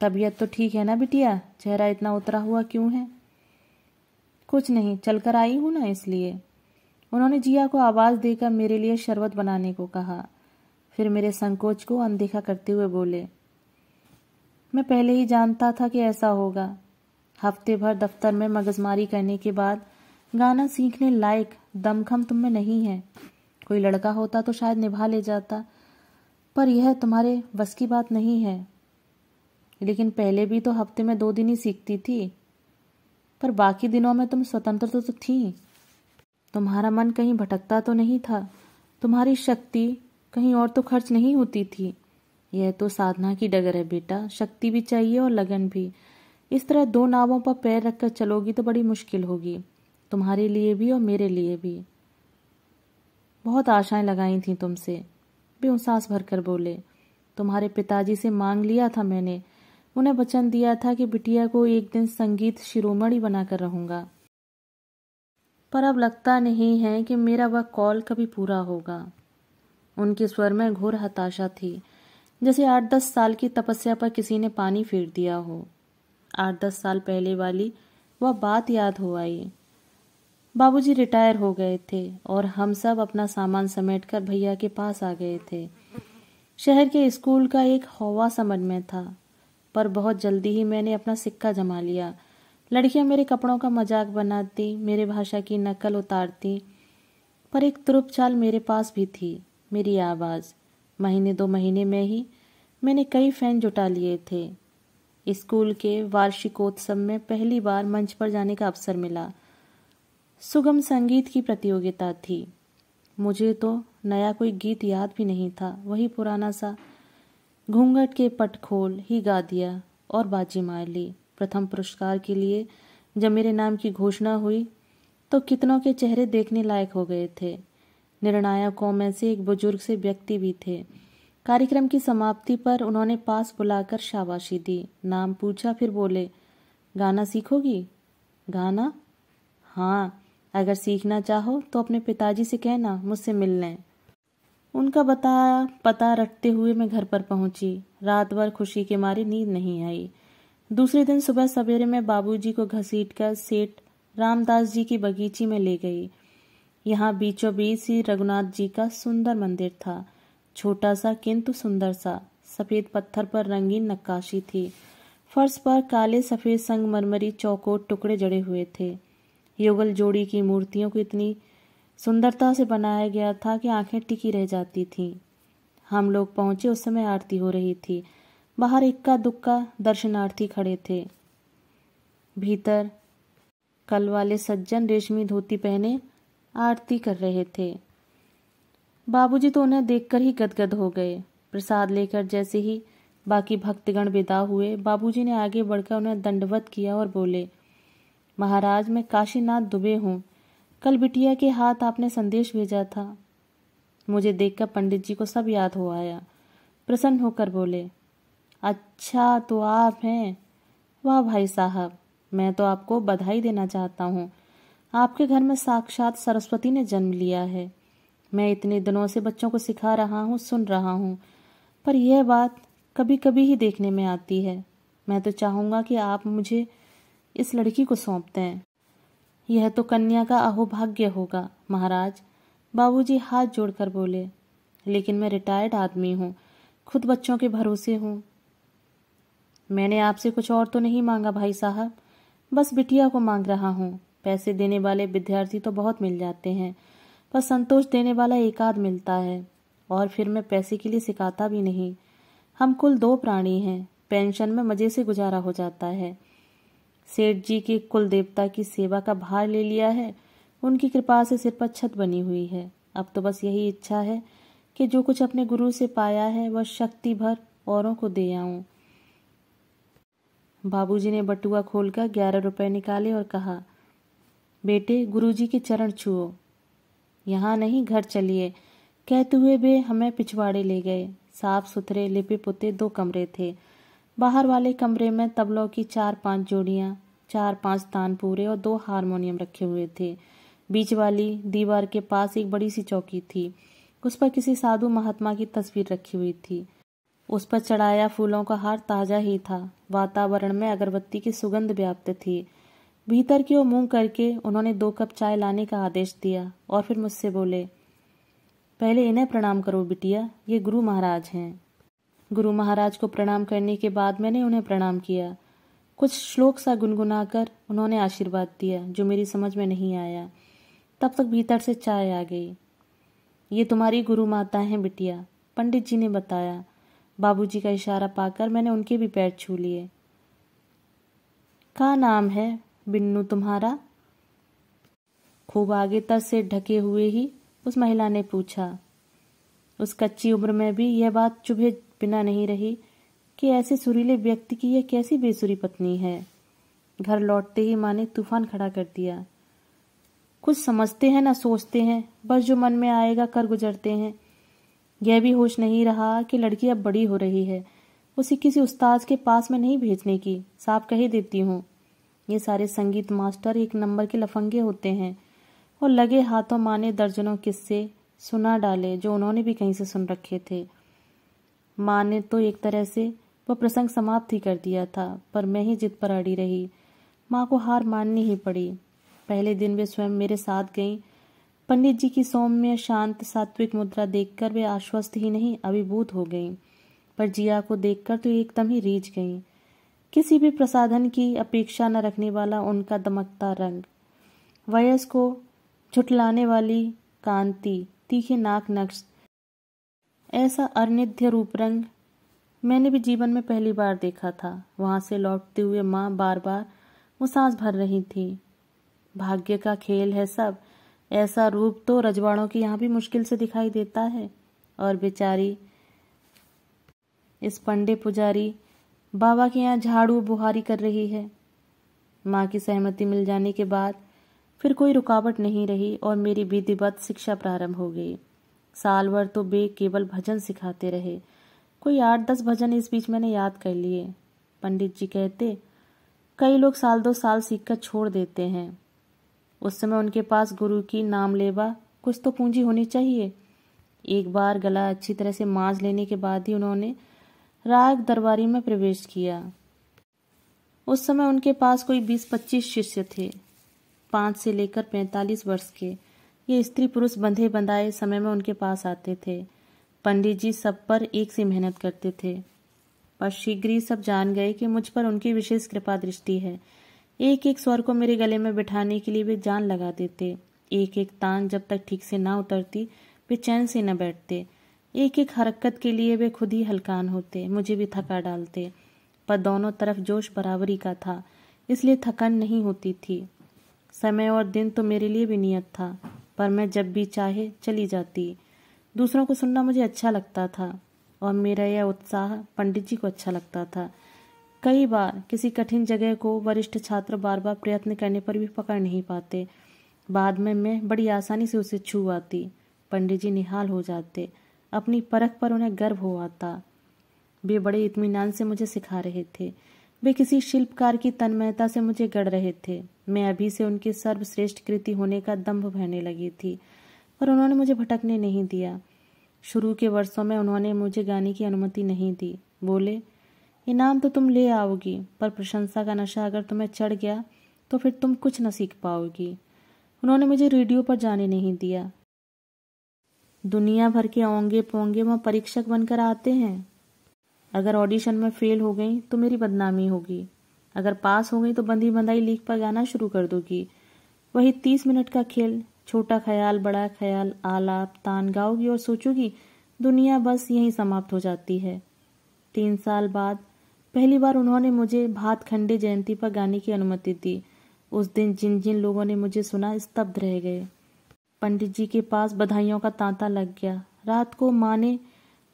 तबीयत तो ठीक है ना बिटिया चेहरा इतना उतरा हुआ क्यों है कुछ नहीं चलकर आई हूं ना इसलिए उन्होंने जिया को आवाज़ देकर मेरे लिए शरबत बनाने को कहा फिर मेरे संकोच को अनदेखा करते हुए बोले मैं पहले ही जानता था कि ऐसा होगा हफ्ते भर दफ्तर में मगजमारी करने के बाद गाना सीखने लायक दमखम तुम में नहीं है कोई लड़का होता तो शायद निभा ले जाता पर यह तुम्हारे बस की बात नहीं है लेकिन पहले भी तो हफ्ते में दो दिन ही सीखती थी पर बाकी दिनों में तुम स्वतंत्र तो, तो थी तुम्हारा मन कहीं भटकता तो नहीं था तुम्हारी शक्ति कहीं और तो खर्च नहीं होती थी यह तो साधना की डगर है बेटा शक्ति भी चाहिए और लगन भी इस तरह दो नावों पर पैर रखकर चलोगी तो बड़ी मुश्किल होगी तुम्हारे लिए भी और मेरे लिए भी बहुत आशाएं लगाई थी तुमसे वे सांस भरकर बोले तुम्हारे पिताजी से मांग लिया था मैंने उन्हें वचन दिया था कि बिटिया को एक दिन संगीत शिरोमणि बनाकर रहूंगा पर अब लगता नहीं है कि मेरा वह कॉल कभी पूरा होगा उनके स्वर में घोर हताशा थी जैसे आठ दस साल की तपस्या पर किसी ने पानी फेर दिया हो आठ दस साल पहले वाली वह बात याद हो आई बाबूजी रिटायर हो गए थे और हम सब अपना सामान कर भैया के पास आ गए थे शहर के स्कूल का एक हवा समझ में था पर बहुत जल्दी ही मैंने अपना सिक्का जमा लिया लड़कियां मेरे कपड़ों का मजाक बनाती मेरे भाषा की नकल उतारती पर एक तुरुप चाल मेरे पास भी थी मेरी आवाज़ महीने दो महीने में ही मैंने कई फैन जुटा लिए थे स्कूल के वार्षिकोत्सव में पहली बार मंच पर जाने का अवसर मिला सुगम संगीत की प्रतियोगिता थी मुझे तो नया कोई गीत याद भी नहीं था वही पुराना सा घूंघट के पटखोल ही गा दिया और बाजी मार ली प्रथम पुरस्कार के लिए जब मेरे नाम की घोषणा हुई तो कितनों के चेहरे देखने लायक हो गए थे निर्णायकों में से एक बुजुर्ग से व्यक्ति भी थे कार्यक्रम की समाप्ति पर उन्होंने पास बुलाकर शाबाशी दी नाम पूछा फिर बोले गाना सीखोगी गाना हाँ अगर सीखना चाहो तो अपने पिताजी से कहना मुझसे मिल लें उनका बताया पता रखते हुए मैं घर पर पहुंची रात भर खुशी के मारे नींद नहीं आई दूसरे दिन सुबह सवेरे में बाबूजी को घसीटकर सेठ रामदास जी की बगीची में ले गई यहाँ बीचों बीच ही रघुनाथ जी का सुंदर मंदिर था छोटा सा किंतु सुंदर सा सफ़ेद पत्थर पर रंगीन नक्काशी थी फर्श पर काले सफ़ेद संगमरमरी चौकोट टुकड़े जड़े हुए थे युगल जोड़ी की मूर्तियों को इतनी सुंदरता से बनाया गया था कि आंखें टिकी रह जाती थीं हम लोग पहुंचे उस समय आरती हो रही थी बाहर इक्का दुक्का दर्शनार्थी खड़े थे भीतर कल वाले सज्जन रेशमी धोती पहने आरती कर रहे थे बाबूजी तो उन्हें देखकर ही गदगद हो गए प्रसाद लेकर जैसे ही बाकी भक्तगण विदा हुए बाबूजी ने आगे बढ़कर उन्हें दंडवत किया और बोले महाराज मैं काशीनाथ दुबे हूँ कल बिटिया के हाथ आपने संदेश भेजा था मुझे देखकर पंडित जी को सब याद हो आया प्रसन्न होकर बोले अच्छा तो आप हैं वाह भाई साहब मैं तो आपको बधाई देना चाहता हूँ आपके घर में साक्षात सरस्वती ने जन्म लिया है मैं इतने दिनों से बच्चों को सिखा रहा हूँ सुन रहा हूँ पर यह बात कभी कभी ही देखने में आती है मैं तो चाहूंगा कि आप मुझे इस लड़की को सौंप दें यह तो कन्या का अहोभाग्य होगा महाराज बाबूजी हाथ जोड़कर बोले लेकिन मैं रिटायर्ड आदमी हूँ खुद बच्चों के भरोसे हूँ मैंने आपसे कुछ और तो नहीं मांगा भाई साहब बस बिटिया को मांग रहा हूँ पैसे देने वाले विद्यार्थी तो बहुत मिल जाते हैं पर संतोष देने वाला एक आध मिलता है और फिर मैं पैसे के लिए सिखाता भी नहीं हम कुल दो प्राणी हैं पेंशन में मज़े से गुजारा हो जाता है सेठ जी के कुल देवता की सेवा का भार ले लिया है उनकी कृपा से सिर पर छत बनी हुई है अब तो बस यही इच्छा है कि जो कुछ अपने गुरु से पाया है वह शक्ति भर औरों को दे आऊं बाबूजी ने बटुआ खोलकर ग्यारह रुपए निकाले और कहा बेटे गुरुजी के चरण छुओ यहाँ नहीं घर चलिए कहते हुए वे हमें पिछवाड़े ले गए साफ सुथरे लिपे पुते दो कमरे थे बाहर वाले कमरे में तबलों की चार पांच जोड़ियां चार पांच तानपूरे और दो हारमोनियम रखे हुए थे बीच वाली दीवार के पास एक बड़ी सी चौकी थी उस पर किसी साधु महात्मा की तस्वीर रखी हुई थी उस पर चढ़ाया फूलों का हार ताजा ही था वातावरण में अगरबत्ती की सुगंध व्याप्त थी भीतर की ओर मुंह करके उन्होंने दो कप चाय लाने का आदेश दिया और फिर मुझसे बोले पहले इन्हें प्रणाम करो बिटिया ये गुरु महाराज हैं गुरु महाराज को प्रणाम करने के बाद मैंने उन्हें प्रणाम किया कुछ श्लोक सा गुनगुनाकर उन्होंने आशीर्वाद दिया जो मेरी समझ में नहीं आया तब तक भीतर से चाय आ गई ये तुम्हारी गुरु माता हैं बिटिया पंडित जी ने बताया बाबूजी का इशारा पाकर मैंने उनके भी पैर छू लिए का नाम है बिन्नू तुम्हारा खूब आगे तक से ढके हुए ही उस महिला ने पूछा उस कच्ची उम्र में भी यह बात चुभे बिना नहीं रही कि ऐसे सुरीले व्यक्ति की यह कैसी बेसुरी पत्नी है घर लौटते ही माँ ने तूफान खड़ा कर दिया कुछ समझते हैं ना सोचते हैं बस जो मन में आएगा कर गुजरते हैं यह भी होश नहीं रहा कि लड़की अब बड़ी हो रही है उसे किसी उस्ताद के पास में नहीं भेजने की साफ कह देती हूँ ये सारे संगीत मास्टर एक नंबर के लफंगे होते हैं और लगे हाथों माने दर्जनों किस्से सुना डाले जो उन्होंने भी कहीं से सुन रखे थे माँ ने तो एक तरह से वह प्रसंग समाप्त ही कर दिया था पर मैं ही जिद पर अड़ी रही माँ को हार माननी ही पड़ी पहले दिन वे स्वयं मेरे साथ गईं पंडित जी की सौम्य शांत सात्विक मुद्रा देखकर वे आश्वस्त ही नहीं अभिभूत हो गईं पर जिया को देखकर तो एकदम ही रीझ गईं किसी भी प्रसाधन की अपेक्षा न रखने वाला उनका दमकता रंग वयस को छुटलाने वाली कांति तीखे नाक नक्श ऐसा अनिध्य रूप रंग मैंने भी जीवन में पहली बार देखा था वहां से लौटते हुए माँ बार बार वो सांस भर रही थी भाग्य का खेल है सब ऐसा रूप तो रजवाड़ों की यहाँ भी मुश्किल से दिखाई देता है और बेचारी इस पंडे पुजारी बाबा के यहाँ झाड़ू बुहारी कर रही है माँ की सहमति मिल जाने के बाद फिर कोई रुकावट नहीं रही और मेरी विधिवत शिक्षा प्रारंभ हो गई साल भर तो बे केवल भजन सिखाते रहे कोई आठ दस भजन इस बीच मैंने याद कर लिए पंडित जी कहते कई लोग साल दो साल सीख कर छोड़ देते हैं उस समय उनके पास गुरु की नाम लेवा कुछ तो पूंजी होनी चाहिए एक बार गला अच्छी तरह से मांझ लेने के बाद ही उन्होंने राग दरबारी में प्रवेश किया उस समय उनके पास कोई बीस पच्चीस शिष्य थे पांच से लेकर पैंतालीस वर्ष के ये स्त्री पुरुष बंधे बंधाए समय में उनके पास आते थे पंडित जी सब पर एक से मेहनत करते थे पर शीघ्र ही सब जान गए कि मुझ पर उनकी विशेष कृपा दृष्टि है एक एक स्वर को मेरे गले में बिठाने के लिए वे जान लगा देते एक एक तान जब तक ठीक से ना उतरती वे चैन से न बैठते एक एक हरकत के लिए वे खुद ही हलकान होते मुझे भी थका डालते पर दोनों तरफ जोश बराबरी का था इसलिए थकन नहीं होती थी समय और दिन तो मेरे लिए भी नियत था पर मैं जब भी चाहे चली जाती दूसरों को सुनना मुझे अच्छा लगता था और मेरा यह उत्साह पंडित जी को अच्छा लगता था कई बार किसी कठिन जगह को वरिष्ठ छात्र बार बार प्रयत्न करने पर भी पकड़ नहीं पाते बाद में मैं बड़ी आसानी से उसे छू आती पंडित जी निहाल हो जाते अपनी परख पर उन्हें गर्व हो आता वे बड़े इतमान से मुझे सिखा रहे थे वे किसी शिल्पकार की तन्मयता से मुझे गढ़ रहे थे मैं अभी से उनकी सर्वश्रेष्ठ कृति होने का दम्भ बहने लगी थी पर उन्होंने मुझे भटकने नहीं दिया शुरू के वर्षों में उन्होंने मुझे गाने की अनुमति नहीं दी बोले इनाम तो तुम ले आओगी पर प्रशंसा का नशा अगर तुम्हें चढ़ गया तो फिर तुम कुछ न सीख पाओगी उन्होंने मुझे रेडियो पर जाने नहीं दिया दुनिया भर के औंगे पोंगे वहाँ परीक्षक बनकर आते हैं अगर ऑडिशन में फेल हो गई तो मेरी बदनामी होगी अगर पास हो गई तो बंदी बंदाई लीक पर गाना शुरू कर दोगी वही तीस मिनट का खेल छोटा ख्याल बड़ा ख्याल आलाप तान गाओगी और सोचोगी दुनिया बस यहीं समाप्त हो जाती है तीन साल बाद पहली बार उन्होंने मुझे भातखंडे जयंती पर गाने की अनुमति दी उस दिन जिन जिन लोगों ने मुझे सुना स्तब्ध रह गए पंडित जी के पास बधाइयों का तांता लग गया रात को माँ ने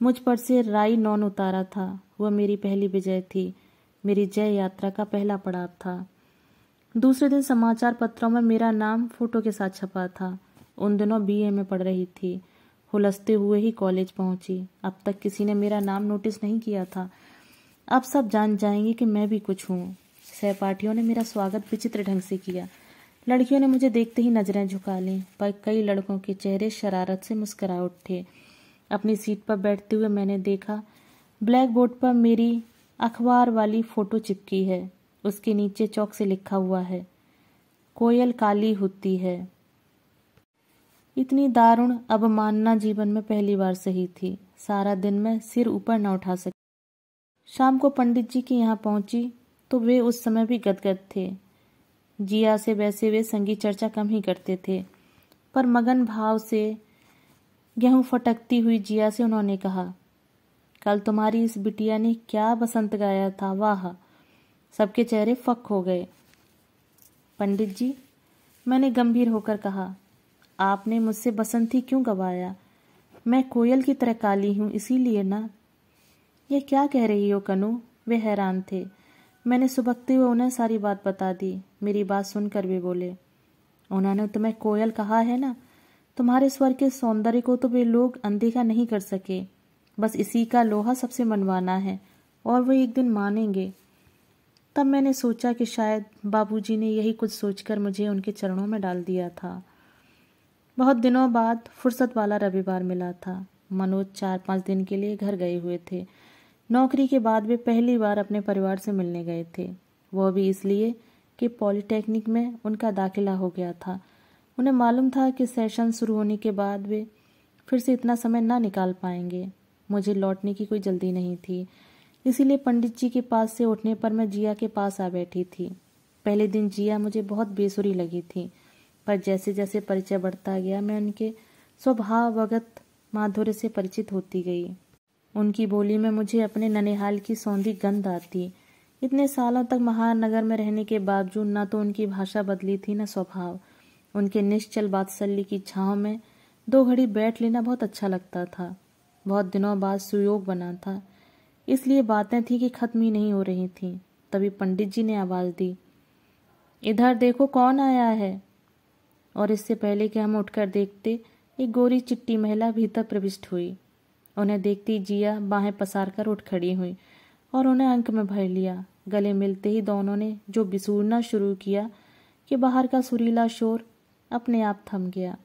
मुझ पर से राई नॉन उतारा था वह मेरी पहली विजय थी मेरी जय यात्रा का पहला पड़ाव था दूसरे दिन समाचार पत्रों में मेरा नाम फोटो के साथ छपा था उन दिनों बीए में पढ़ रही थी हुलसते हुए ही कॉलेज पहुंची अब तक किसी ने मेरा नाम नोटिस नहीं किया था अब सब जान जाएंगे कि मैं भी कुछ हूँ सहपाठियों ने मेरा स्वागत विचित्र ढंग से किया लड़कियों ने मुझे देखते ही नजरें झुका लीं पर कई लड़कों के चेहरे शरारत से मुस्करा उठे अपनी सीट पर बैठते हुए मैंने देखा ब्लैक बोर्ड पर मेरी अखबार वाली फोटो चिपकी है उसके नीचे चौक से लिखा हुआ है कोयल काली होती है इतनी दारुण अवमानना जीवन में पहली बार सही थी सारा दिन मैं सिर ऊपर न उठा सकी शाम को पंडित जी के यहाँ पहुंची तो वे उस समय भी गदगद थे जिया से वैसे वे संगीत चर्चा कम ही करते थे पर मगन भाव से गेहूं फटकती हुई जिया से उन्होंने कहा कल तुम्हारी इस बिटिया ने क्या बसंत गाया था वाह सबके चेहरे फक हो गए पंडित जी मैंने गंभीर होकर कहा आपने मुझसे बसंती क्यों गवाया मैं कोयल की तरह काली हूं इसीलिए ना यह क्या कह रही हो कनु वे हैरान थे मैंने सुबकते हुए उन्हें सारी बात बता दी मेरी बात सुनकर वे बोले उन्होंने तुम्हें कोयल कहा है ना तुम्हारे स्वर के सौंदर्य को तो वे लोग अनदेखा नहीं कर सके बस इसी का लोहा सबसे मनवाना है और वो एक दिन मानेंगे तब मैंने सोचा कि शायद बाबूजी ने यही कुछ सोचकर मुझे उनके चरणों में डाल दिया था बहुत दिनों बाद फुर्सत वाला रविवार मिला था मनोज चार पांच दिन के लिए घर गए हुए थे नौकरी के बाद वे पहली बार अपने परिवार से मिलने गए थे वह भी इसलिए कि पॉलिटेक्निक में उनका दाखिला हो गया था उन्हें मालूम था कि सेशन शुरू होने के बाद वे फिर से इतना समय ना निकाल पाएंगे मुझे लौटने की कोई जल्दी नहीं थी इसीलिए पंडित जी के पास से उठने पर मैं जिया के पास आ बैठी थी पहले दिन जिया मुझे बहुत बेसुरी लगी थी पर जैसे जैसे परिचय बढ़ता गया मैं उनके स्वभावगत माधुर्य से परिचित होती गई उनकी बोली में मुझे अपने ननिहाल की सौंधी गंध आती इतने सालों तक महानगर में रहने के बावजूद न तो उनकी भाषा बदली थी न स्वभाव उनके निश्चल बात्सल्य की छाँव में दो घड़ी बैठ लेना बहुत अच्छा लगता था बहुत दिनों बाद सुयोग बना था इसलिए बातें थी कि खत्म ही नहीं हो रही थी तभी पंडित जी ने आवाज़ दी इधर देखो कौन आया है और इससे पहले कि हम उठकर देखते एक गोरी चिट्टी महिला भीतर प्रविष्ट हुई उन्हें देखती जिया बाहें पसार कर उठ खड़ी हुई और उन्हें अंक में भर लिया गले मिलते ही दोनों ने जो बिसूरना शुरू किया कि बाहर का सुरीला शोर अपने आप थम गया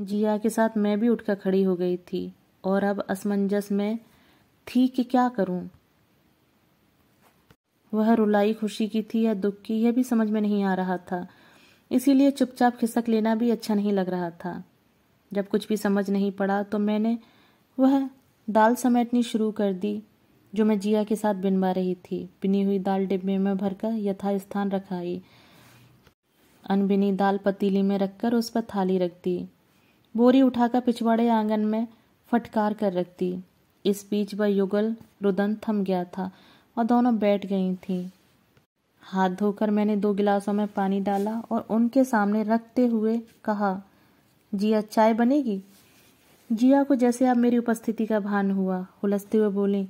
जिया के साथ मैं भी उठकर खड़ी हो गई थी और अब असमंजस में थी कि क्या करूं वह रुलाई खुशी की थी या दुख की यह भी समझ में नहीं आ रहा था इसीलिए चुपचाप खिसक लेना भी अच्छा नहीं लग रहा था जब कुछ भी समझ नहीं पड़ा तो मैंने वह दाल समेटनी शुरू कर दी जो मैं जिया के साथ बिनवा रही थी बिनी हुई दाल डिब्बे में भरकर यथास्थान रखाई अनबिनी दाल पतीली में रखकर उस पर थाली रख दी बोरी उठाकर पिछवाड़े आंगन में फटकार कर रख दी इस बीच वह युगल रुदन थम गया था और दोनों बैठ गई थी हाथ धोकर मैंने दो गिलासों में पानी डाला और उनके सामने रखते हुए कहा जिया चाय बनेगी जिया को जैसे अब मेरी उपस्थिति का भान हुआ हुलसते हुए बोले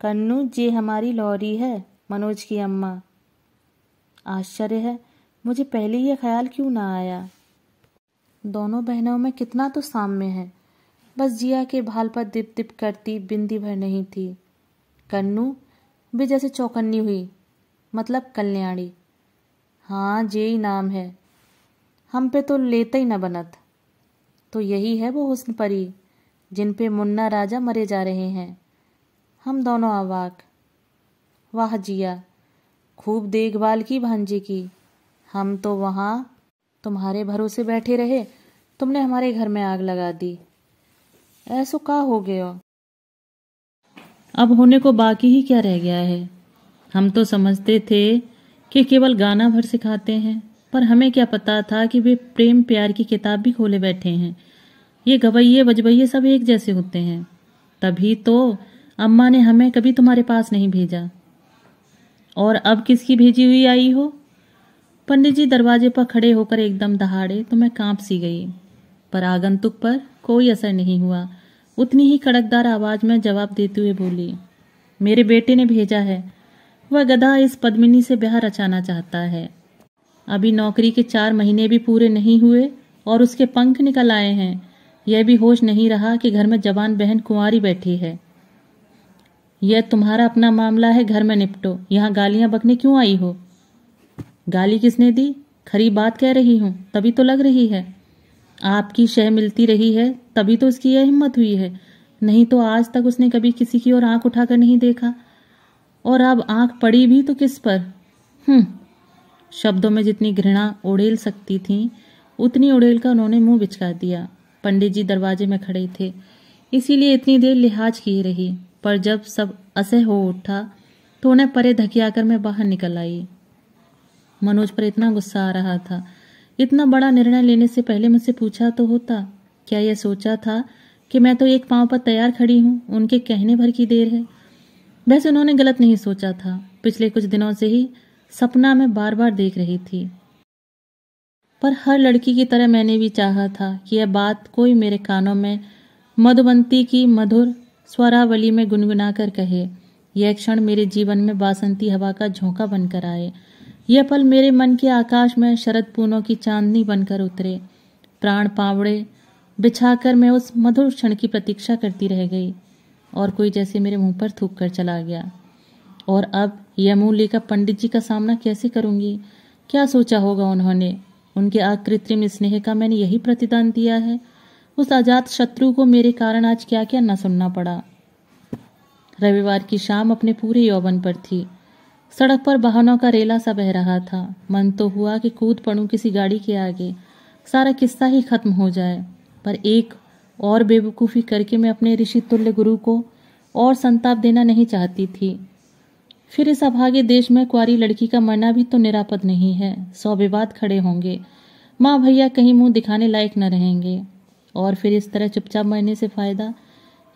कन्नू जे हमारी लौरी है मनोज की अम्मा आश्चर्य है मुझे पहले यह ख्याल क्यों ना आया दोनों बहनों में कितना तो साम्य है बस जिया के भाल पर दिप दिप करती बिंदी भर नहीं थी कन्नू भी जैसे चौकन्नी हुई मतलब कल्याणी हाँ जे ही नाम है हम पे तो लेते ही न बनत तो यही है वो हुस्न परी जिन पे मुन्ना राजा मरे जा रहे हैं हम दोनों आवाक वाह जिया खूब देखभाल की भांजी की हम तो वहाँ तुम्हारे भरोसे बैठे रहे तुमने हमारे घर में आग लगा दी ऐसो का हो गया अब होने को बाकी ही क्या रह गया है हम तो समझते थे कि केवल गाना भर सिखाते हैं पर हमें क्या पता था कि वे प्रेम प्यार की किताब भी खोले बैठे हैं ये गवैये बजबैये सब एक जैसे होते हैं तभी तो अम्मा ने हमें कभी तुम्हारे पास नहीं भेजा और अब किसकी भेजी हुई आई हो पंडित जी दरवाजे पर खड़े होकर एकदम दहाड़े तो मैं कांप सी गई पर आगंतुक पर कोई असर नहीं हुआ उतनी ही कड़कदार आवाज में जवाब देते हुए बोली मेरे बेटे ने भेजा है वह गधा इस पद्मिनी से ब्याह रचाना चाहता है अभी नौकरी के चार महीने भी पूरे नहीं हुए और उसके पंख निकल आए हैं यह भी होश नहीं रहा कि घर में जवान बहन कुंवारी बैठी है यह तुम्हारा अपना मामला है घर में निपटो यहाँ गालियां बकने क्यों आई हो गाली किसने दी खरी बात कह रही हूं तभी तो लग रही है आपकी शह मिलती रही है तभी तो उसकी यह हिम्मत हुई है नहीं तो आज तक उसने कभी किसी की ओर आंख उठाकर नहीं देखा और अब आंख पड़ी भी तो किस पर हम्म शब्दों में जितनी घृणा उड़ेल सकती थी उतनी उड़ेल का उन्होंने मुंह बिचका दिया पंडित जी दरवाजे में खड़े थे इसीलिए इतनी देर लिहाज किए रही पर जब सब असह हो उठा तो उन्हें परे धकियाकर मैं बाहर निकल आई मनोज पर इतना गुस्सा आ रहा था इतना बड़ा निर्णय लेने से पहले मुझसे पूछा तो होता क्या यह सोचा था कि मैं तो एक पांव पर तैयार खड़ी हूं उनके कहने भर की देर है वैसे उन्होंने गलत नहीं सोचा था पिछले कुछ दिनों से ही सपना में बार बार देख रही थी पर हर लड़की की तरह मैंने भी चाहा था कि यह बात कोई मेरे कानों में मधुबंती की मधुर स्वरावली में गुनगुना कर कहे यह क्षण मेरे जीवन में बासंती हवा का झोंका बनकर आए यह पल मेरे मन के आकाश में शरद पूनों की चांदनी बनकर उतरे प्राण पावड़े बिछाकर मैं उस मधुर क्षण की प्रतीक्षा करती रह गई और कोई जैसे मेरे मुंह पर थूक कर चला गया और अब का पंडित जी का सामना कैसे करूंगी क्या सोचा होगा उन्होंने उनके अकृत्रिम स्नेह का मैंने यही प्रतिदान दिया है उस आजाद शत्रु को मेरे कारण आज क्या क्या न सुनना पड़ा रविवार की शाम अपने पूरे यौवन पर थी सड़क पर वाहनों का रेला सा बह रहा था मन तो हुआ कि कूद पड़ूं किसी गाड़ी के आगे सारा किस्सा ही खत्म हो जाए पर एक और बेवकूफ़ी करके मैं अपने ऋषि तुल्य गुरु को और संताप देना नहीं चाहती थी फिर इस अभागे देश में कुआरी लड़की का मरना भी तो निरापद नहीं है सौ विवाद खड़े होंगे माँ भैया कहीं मुंह दिखाने लायक न रहेंगे और फिर इस तरह चुपचाप मरने से फ़ायदा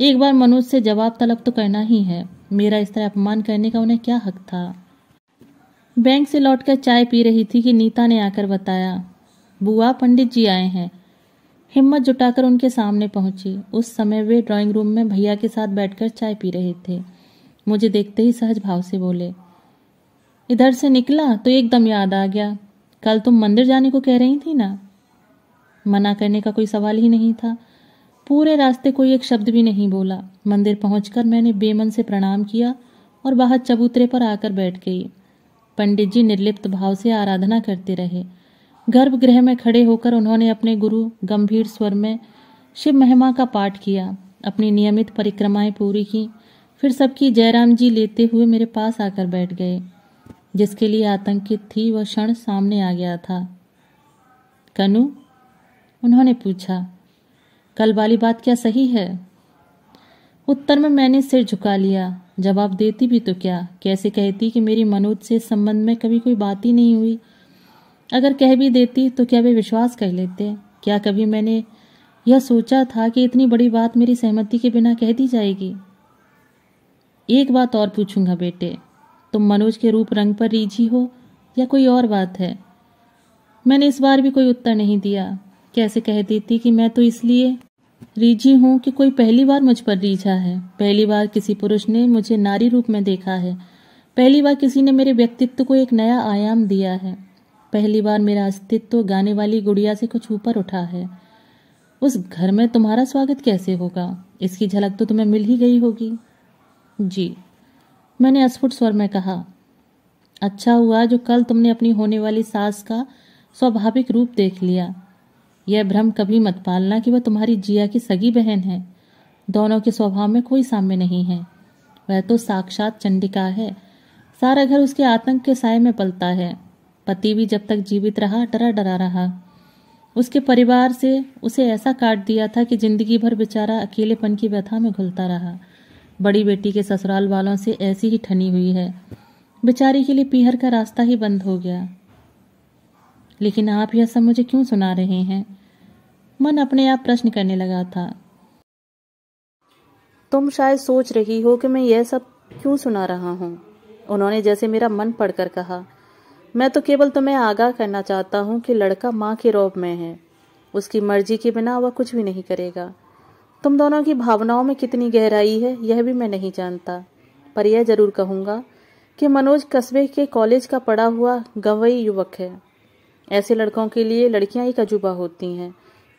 एक बार मनोज से जवाब तलब तो करना ही है मेरा इस तरह अपमान करने का उन्हें क्या हक था बैंक से लौटकर चाय पी रही थी कि नीता ने आकर बताया बुआ पंडित जी आए हैं हिम्मत जुटाकर उनके सामने पहुंची उस समय वे ड्राइंग रूम में भैया के साथ बैठकर चाय पी रहे थे मुझे देखते ही सहज भाव से बोले इधर से निकला तो एकदम याद आ गया कल तुम मंदिर जाने को कह रही थी ना मना करने का कोई सवाल ही नहीं था पूरे रास्ते कोई एक शब्द भी नहीं बोला मंदिर पहुंचकर मैंने बेमन से प्रणाम किया और बाहर चबूतरे पर आकर बैठ गई पंडित जी निर्लिप्त भाव से आराधना करते रहे गर्भगृह में खड़े होकर उन्होंने अपने गुरु गंभीर स्वर में शिव महिमा का पाठ किया अपनी नियमित परिक्रमाएं पूरी की फिर सबकी जयराम जी लेते हुए मेरे पास आकर बैठ गए जिसके लिए आतंकित थी वह क्षण सामने आ गया था कनु उन्होंने पूछा कल वाली बात क्या सही है उत्तर में मैंने सिर झुका लिया जवाब देती भी तो क्या कैसे कहती कि मेरी मनोज से इस संबंध में कभी कोई बात ही नहीं हुई अगर कह भी देती तो क्या वे विश्वास कर लेते क्या कभी मैंने यह सोचा था कि इतनी बड़ी बात मेरी सहमति के बिना कह दी जाएगी एक बात और पूछूंगा बेटे तुम मनोज के रूप रंग पर रीझी हो या कोई और बात है मैंने इस बार भी कोई उत्तर नहीं दिया कैसे कह देती कि मैं तो इसलिए रीझी हूँ कि कोई पहली बार मुझ पर रीझा है पहली बार किसी पुरुष ने मुझे नारी रूप में देखा है पहली बार किसी ने मेरे व्यक्तित्व को एक नया आयाम दिया है पहली बार मेरा अस्तित्व गाने वाली गुड़िया से कुछ ऊपर उठा है उस घर में तुम्हारा स्वागत कैसे होगा इसकी झलक तो तुम्हें मिल ही गई होगी जी मैंने अस्फुट स्वर में कहा अच्छा हुआ जो कल तुमने अपनी होने वाली सास का स्वाभाविक रूप देख लिया यह भ्रम कभी मत पालना कि वह तुम्हारी जिया की सगी बहन है दोनों के स्वभाव में कोई साम्य नहीं है वह तो साक्षात चंडिका है सारा घर उसके आतंक के साय में पलता है पति भी जब तक जीवित रहा डरा डरा रहा उसके परिवार से उसे ऐसा काट दिया था कि जिंदगी भर बेचारा अकेलेपन की व्यथा में घुलता रहा बड़ी बेटी के ससुराल वालों से ऐसी ही ठनी हुई है बेचारी के लिए पीहर का रास्ता ही बंद हो गया लेकिन आप यह सब मुझे क्यों सुना रहे हैं मन अपने आप प्रश्न करने लगा था तुम शायद सोच रही हो कि मैं यह सब क्यों सुना रहा हूं उन्होंने जैसे मेरा मन पढ़कर कहा मैं तो केवल तुम्हें आगाह करना चाहता हूं कि लड़का माँ के रौब में है उसकी मर्जी के बिना वह कुछ भी नहीं करेगा तुम दोनों की भावनाओं में कितनी गहराई है यह भी मैं नहीं जानता पर यह जरूर कहूँगा कि मनोज कस्बे के कॉलेज का पढ़ा हुआ गवई युवक है ऐसे लड़कों के लिए लड़कियां एक अजूबा होती हैं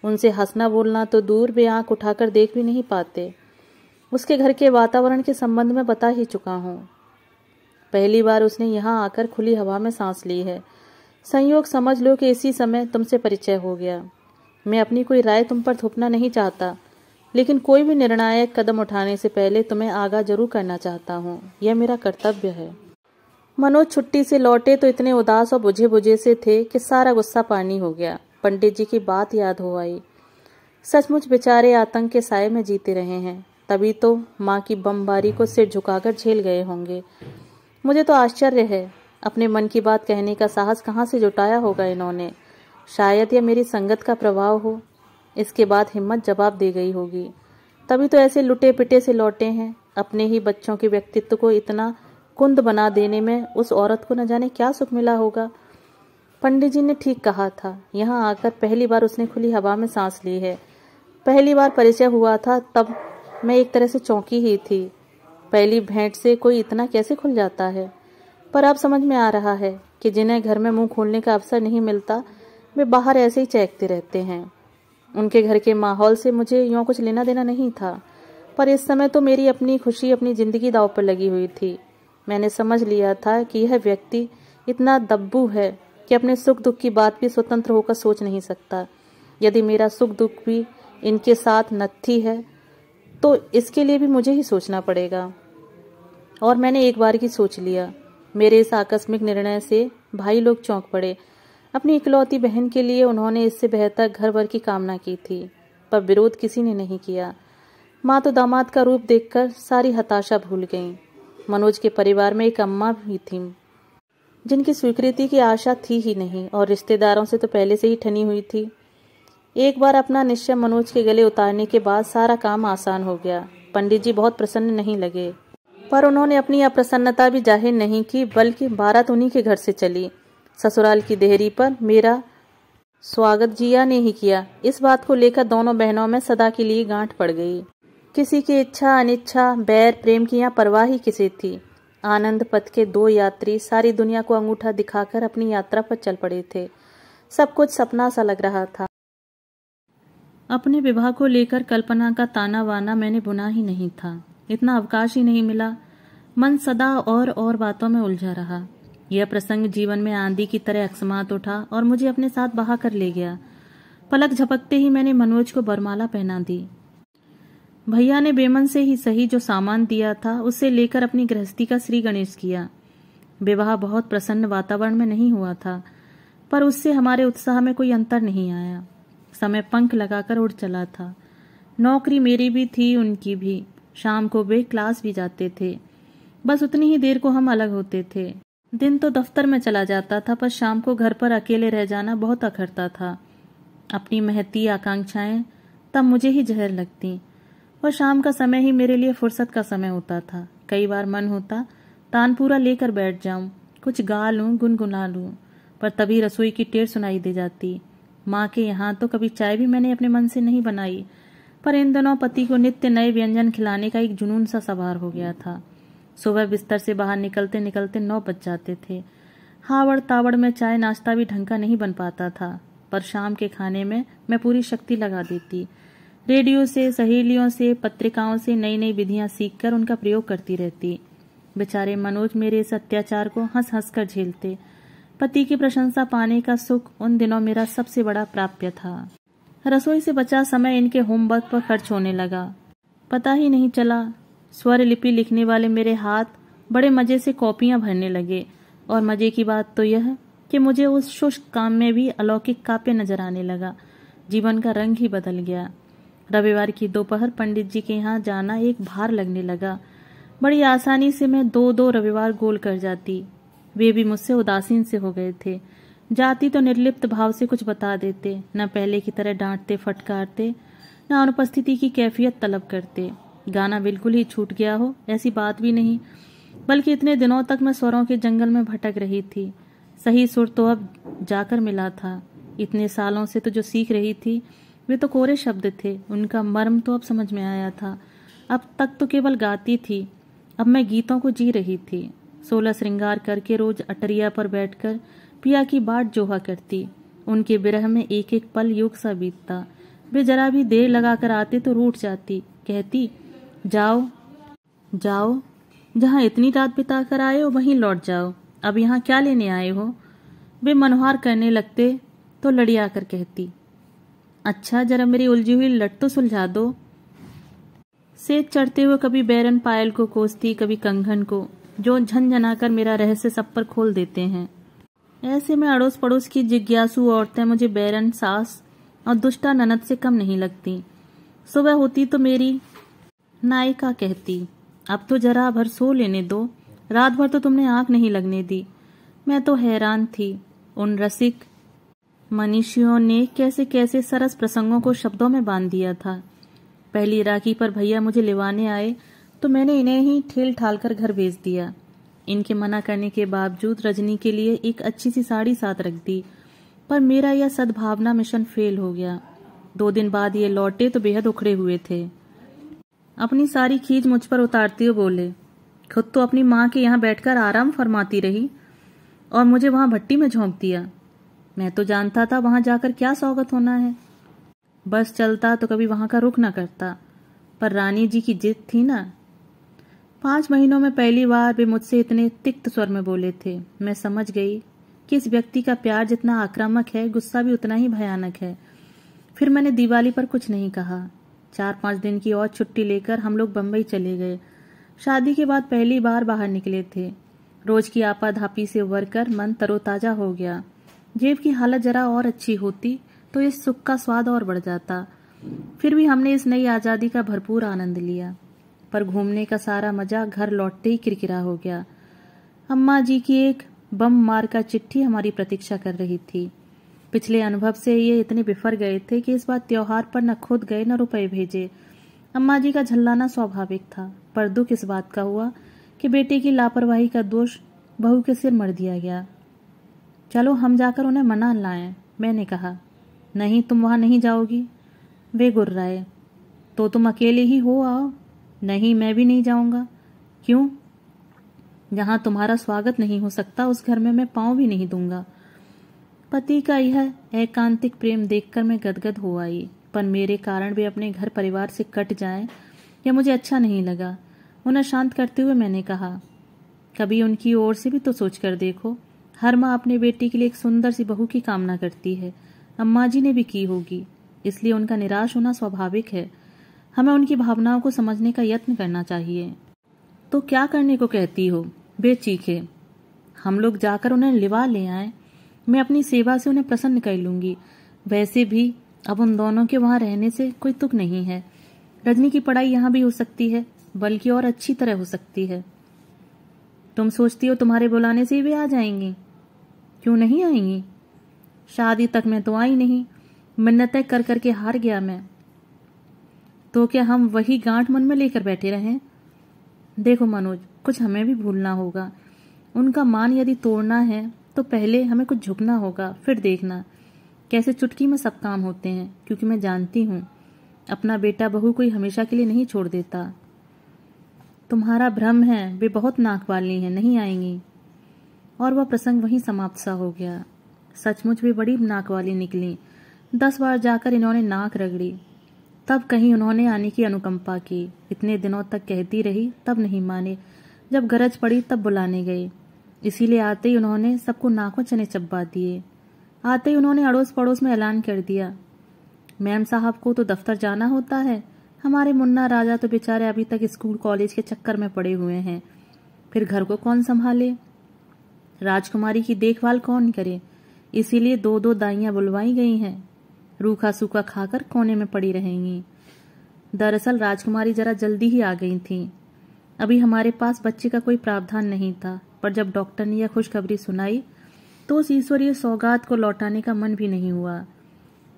उनसे हंसना बोलना तो दूर भी आंख उठाकर देख भी नहीं पाते उसके घर के वातावरण के संबंध में बता ही चुका हूँ पहली बार उसने यहाँ आकर खुली हवा में सांस ली है संयोग समझ लो कि इसी समय तुमसे परिचय हो गया मैं अपनी कोई राय तुम पर थोपना नहीं चाहता लेकिन कोई भी निर्णायक कदम उठाने से पहले तुम्हें आगाह जरूर करना चाहता हूँ यह मेरा कर्तव्य है मनोज छुट्टी से लौटे तो इतने उदास और बुझे बुझे से थे कि सारा गुस्सा पानी हो गया पंडित जी की बात याद हो आई सचमुच बेचारे आतंक के साय में जीते रहे हैं तभी तो माँ की बमबारी को सिर झुकाकर झेल गए होंगे मुझे तो आश्चर्य है अपने मन की बात कहने का साहस कहाँ से जुटाया होगा इन्होंने शायद यह मेरी संगत का प्रभाव हो इसके बाद हिम्मत जवाब दे गई होगी तभी तो ऐसे लुटे पिटे से लौटे हैं अपने ही बच्चों के व्यक्तित्व को इतना कुंद बना देने में उस औरत को न जाने क्या सुख मिला होगा पंडित जी ने ठीक कहा था यहाँ आकर पहली बार उसने खुली हवा में सांस ली है पहली बार परिचय हुआ था तब मैं एक तरह से चौंकी ही थी पहली भेंट से कोई इतना कैसे खुल जाता है पर अब समझ में आ रहा है कि जिन्हें घर में मुंह खोलने का अवसर नहीं मिलता वे बाहर ऐसे ही चेकते रहते हैं उनके घर के माहौल से मुझे यूँ कुछ लेना देना नहीं था पर इस समय तो मेरी अपनी खुशी अपनी जिंदगी दाव पर लगी हुई थी मैंने समझ लिया था कि यह व्यक्ति इतना दब्बू है कि अपने सुख दुख की बात भी स्वतंत्र होकर सोच नहीं सकता यदि मेरा सुख दुख भी इनके साथ नत्थी है तो इसके लिए भी मुझे ही सोचना पड़ेगा और मैंने एक बार की सोच लिया मेरे इस आकस्मिक निर्णय से भाई लोग चौंक पड़े अपनी इकलौती बहन के लिए उन्होंने इससे बेहतर घर भर की कामना की थी पर विरोध किसी ने नहीं किया माँ तो दामाद का रूप देखकर सारी हताशा भूल गईं मनोज के परिवार में एक अम्मा भी थी जिनकी स्वीकृति की आशा थी ही नहीं और रिश्तेदारों से तो पहले से ही ठनी हुई थी एक बार अपना निश्चय मनोज के गले उतारने के बाद सारा काम आसान हो गया पंडित जी बहुत प्रसन्न नहीं लगे पर उन्होंने अपनी अप्रसन्नता भी जाहिर नहीं की बल्कि बारात उन्हीं के घर से चली ससुराल की देहरी पर मेरा स्वागत जिया ने ही किया इस बात को लेकर दोनों बहनों में सदा के लिए गांठ पड़ गई किसी की इच्छा अनिच्छा बैर प्रेम की या परवाह ही किसी थी आनंद पथ के दो यात्री सारी दुनिया को अंगूठा दिखाकर अपनी यात्रा पर चल पड़े थे सब कुछ सपना सा लग रहा था अपने विवाह को लेकर कल्पना का ताना वाना मैंने बुना ही नहीं था इतना अवकाश ही नहीं मिला मन सदा और और बातों में उलझा रहा यह प्रसंग जीवन में आंधी की तरह अकस्मात उठा और मुझे अपने साथ बहा कर ले गया पलक झपकते ही मैंने मनोज को बरमाला पहना दी भैया ने बेमन से ही सही जो सामान दिया था उसे लेकर अपनी गृहस्थी का श्री गणेश किया विवाह बहुत प्रसन्न वातावरण में नहीं हुआ था पर उससे हमारे उत्साह में कोई अंतर नहीं आया समय पंख लगाकर उड़ चला था नौकरी मेरी भी थी उनकी भी शाम को वे क्लास भी जाते थे बस उतनी ही देर को हम अलग होते थे दिन तो दफ्तर में चला जाता था पर शाम को घर पर अकेले रह जाना बहुत अखरता था अपनी महती आकांक्षाएं तब मुझे ही जहर लगती और शाम का समय ही मेरे लिए फुर्सत का समय होता था कई बार मन होता पूरा लेकर बैठ जाऊं कुछ गा लूं गुनगुना लूं पर तभी रसोई की टेर सुनाई दे जाती माँ के यहाँ तो कभी चाय भी मैंने अपने मन से नहीं बनाई पर इन दोनों पति को नित्य नए व्यंजन खिलाने का एक जुनून सा सवार हो गया था सुबह बिस्तर से बाहर निकलते निकलते नौ बज जाते थे हावड़ तावड़ में चाय नाश्ता भी ढंग का नहीं बन पाता था पर शाम के खाने में मैं पूरी शक्ति लगा देती रेडियो से सहेलियों से पत्रिकाओं से नई नई विधियां सीखकर उनका प्रयोग करती रहती बेचारे मनोज मेरे इस अत्याचार को हंस हंस कर झेलते पति की प्रशंसा पाने का सुख उन दिनों मेरा सबसे बड़ा प्राप्य था रसोई से बचा समय इनके होमवर्क पर खर्च होने लगा पता ही नहीं चला स्वर लिपि लिखने वाले मेरे हाथ बड़े मजे से कॉपियां भरने लगे और मजे की बात तो यह कि मुझे उस शुष्क काम में भी अलौकिक काव्य नजर आने लगा जीवन का रंग ही बदल गया रविवार की दोपहर पंडित जी के यहाँ जाना एक भार लगने लगा बड़ी आसानी से मैं दो दो रविवार गोल कर जाती वे भी मुझसे उदासीन से हो गए थे जाती तो निर्लिप्त भाव से कुछ बता देते न पहले की तरह डांटते फटकारते न अनुपस्थिति की कैफियत तलब करते गाना बिल्कुल ही छूट गया हो ऐसी बात भी नहीं बल्कि इतने दिनों तक मैं स्वरों के जंगल में भटक रही थी सही सुर तो अब जाकर मिला था इतने सालों से तो जो सीख रही थी वे तो कोरे शब्द थे उनका मर्म तो अब समझ में आया था अब तक तो केवल गाती थी अब मैं गीतों को जी रही थी सोलह श्रृंगार करके रोज अटरिया पर बैठकर पिया की बाट जोहा करती उनके बिरह में एक एक पल युग सा बीतता वे जरा भी देर लगाकर आते तो रूठ जाती कहती जाओ जाओ जहाँ इतनी रात बिता कर आए हो वहीं लौट जाओ अब यहाँ क्या लेने आए हो वे मनोहार करने लगते तो लड़ी आकर कहती अच्छा जरा मेरी उलझी हुई लट तो सुलझा दो सेठ चढ़ते हुए कभी बैरन पायल को कोसती कभी कंघन को जो झंझना कर मेरा रहस्य सब पर खोल देते हैं ऐसे में अड़ोस पड़ोस की जिज्ञासु औरतें मुझे बैरन सास और दुष्टा ननद से कम नहीं लगती सुबह होती तो मेरी नायिका कहती अब तो जरा भर सो लेने दो रात भर तो तुमने आंख नहीं लगने दी मैं तो हैरान थी उन रसिक मनीषियों ने कैसे कैसे सरस प्रसंगों को शब्दों में बांध दिया था पहली राखी पर भैया मुझे लिवाने आए तो मैंने इन्हें ही ठेल ठाल कर घर भेज दिया इनके मना करने के बावजूद रजनी के लिए एक अच्छी सी साड़ी साथ रख दी पर मेरा यह सद्भावना मिशन फेल हो गया दो दिन बाद ये लौटे तो बेहद उखड़े हुए थे अपनी सारी खींच मुझ पर उतारते हुए बोले खुद तो अपनी माँ के यहाँ बैठकर आराम फरमाती रही और मुझे वहां भट्टी में झोंक दिया मैं तो जानता था वहां जाकर क्या स्वागत होना है बस चलता तो कभी वहां का रुख ना करता पर रानी जी की जिद थी ना पांच महीनों में पहली बार वे मुझसे इतने तिक्त स्वर में बोले थे मैं समझ गई कि इस व्यक्ति का प्यार जितना आक्रामक है गुस्सा भी उतना ही भयानक है फिर मैंने दिवाली पर कुछ नहीं कहा चार पाँच दिन की और छुट्टी लेकर हम लोग बम्बई चले गए शादी के बाद पहली बार बाहर निकले थे रोज की आपाधापी से उबर कर मन तरोताजा हो गया जेब की हालत जरा और अच्छी होती तो इस सुख का स्वाद और बढ़ जाता फिर भी हमने इस नई आज़ादी का भरपूर आनंद लिया पर घूमने का सारा मजा घर लौटते ही किरकिरा हो गया अम्मा जी की एक बम मार का चिट्ठी हमारी प्रतीक्षा कर रही थी पिछले अनुभव से ये इतने बिफर गए थे कि इस बार त्योहार पर न खुद गए न रुपए भेजे अम्मा जी का झल्लाना स्वाभाविक था पर दुख इस बात का हुआ कि बेटे की लापरवाही का दोष बहू के सिर मर दिया गया चलो हम जाकर उन्हें मना लाएं मैंने कहा नहीं तुम वहां नहीं जाओगी वे गुर्राए तो तुम अकेले ही हो आओ नहीं मैं भी नहीं जाऊंगा क्यों जहां तुम्हारा स्वागत नहीं हो सकता उस घर में मैं पाँव भी नहीं दूंगा पति का यह एकांतिक प्रेम देखकर मैं गदगद हो आई पर मेरे कारण वे अपने घर परिवार से कट जाए यह मुझे अच्छा नहीं लगा उन्हें शांत करते हुए मैंने कहा कभी उनकी ओर से भी तो सोच कर देखो हर माँ अपने बेटी के लिए एक सुंदर सी बहू की कामना करती है अम्मा जी ने भी की होगी इसलिए उनका निराश होना स्वाभाविक है हमें उनकी भावनाओं को समझने का यत्न करना चाहिए तो क्या करने को कहती हो वे चीखे हम लोग जाकर उन्हें लिवा ले आए मैं अपनी सेवा से उन्हें प्रसन्न कर लूंगी वैसे भी अब उन दोनों के वहां रहने से कोई तुक नहीं है रजनी की पढ़ाई यहाँ भी हो सकती है बल्कि और अच्छी तरह हो सकती है तुम सोचती हो तुम्हारे बुलाने से वे आ जाएंगी क्यों नहीं आएंगी शादी तक मैं तो आई नहीं मिन्नतें कर करके हार गया मैं तो क्या हम वही गांठ मन में लेकर बैठे रहे देखो मनोज कुछ हमें भी भूलना होगा उनका मान यदि तोड़ना है तो पहले हमें कुछ झुकना होगा फिर देखना कैसे चुटकी में सब काम होते हैं क्योंकि मैं जानती हूँ अपना बेटा बहू कोई हमेशा के लिए नहीं छोड़ देता तुम्हारा भ्रम है वे बहुत नाक वाली हैं नहीं आएंगी और वह प्रसंग वहीं समाप्त सा हो गया सचमुच वे बड़ी नाक वाली निकली दस बार जाकर इन्होंने नाक रगड़ी तब कहीं उन्होंने आने की अनुकंपा की इतने दिनों तक कहती रही तब नहीं माने जब गरज पड़ी तब बुलाने गए इसीलिए आते ही उन्होंने सबको नाकों चने चबा दिए आते ही उन्होंने अड़ोस पड़ोस में ऐलान कर दिया मैम साहब को तो दफ्तर जाना होता है हमारे मुन्ना राजा तो बेचारे अभी तक स्कूल कॉलेज के चक्कर में पड़े हुए हैं फिर घर को कौन संभाले राजकुमारी की देखभाल कौन करे इसीलिए दो दो दाइयां बुलवाई गई हैं रूखा सूखा खाकर कोने में पड़ी रहेंगी दरअसल राजकुमारी जरा जल्दी ही आ गई थीं अभी हमारे पास बच्चे का कोई प्रावधान नहीं था पर जब डॉक्टर ने यह खुशखबरी सुनाई तो उस ईश्वरीय सौगात को लौटाने का मन भी नहीं हुआ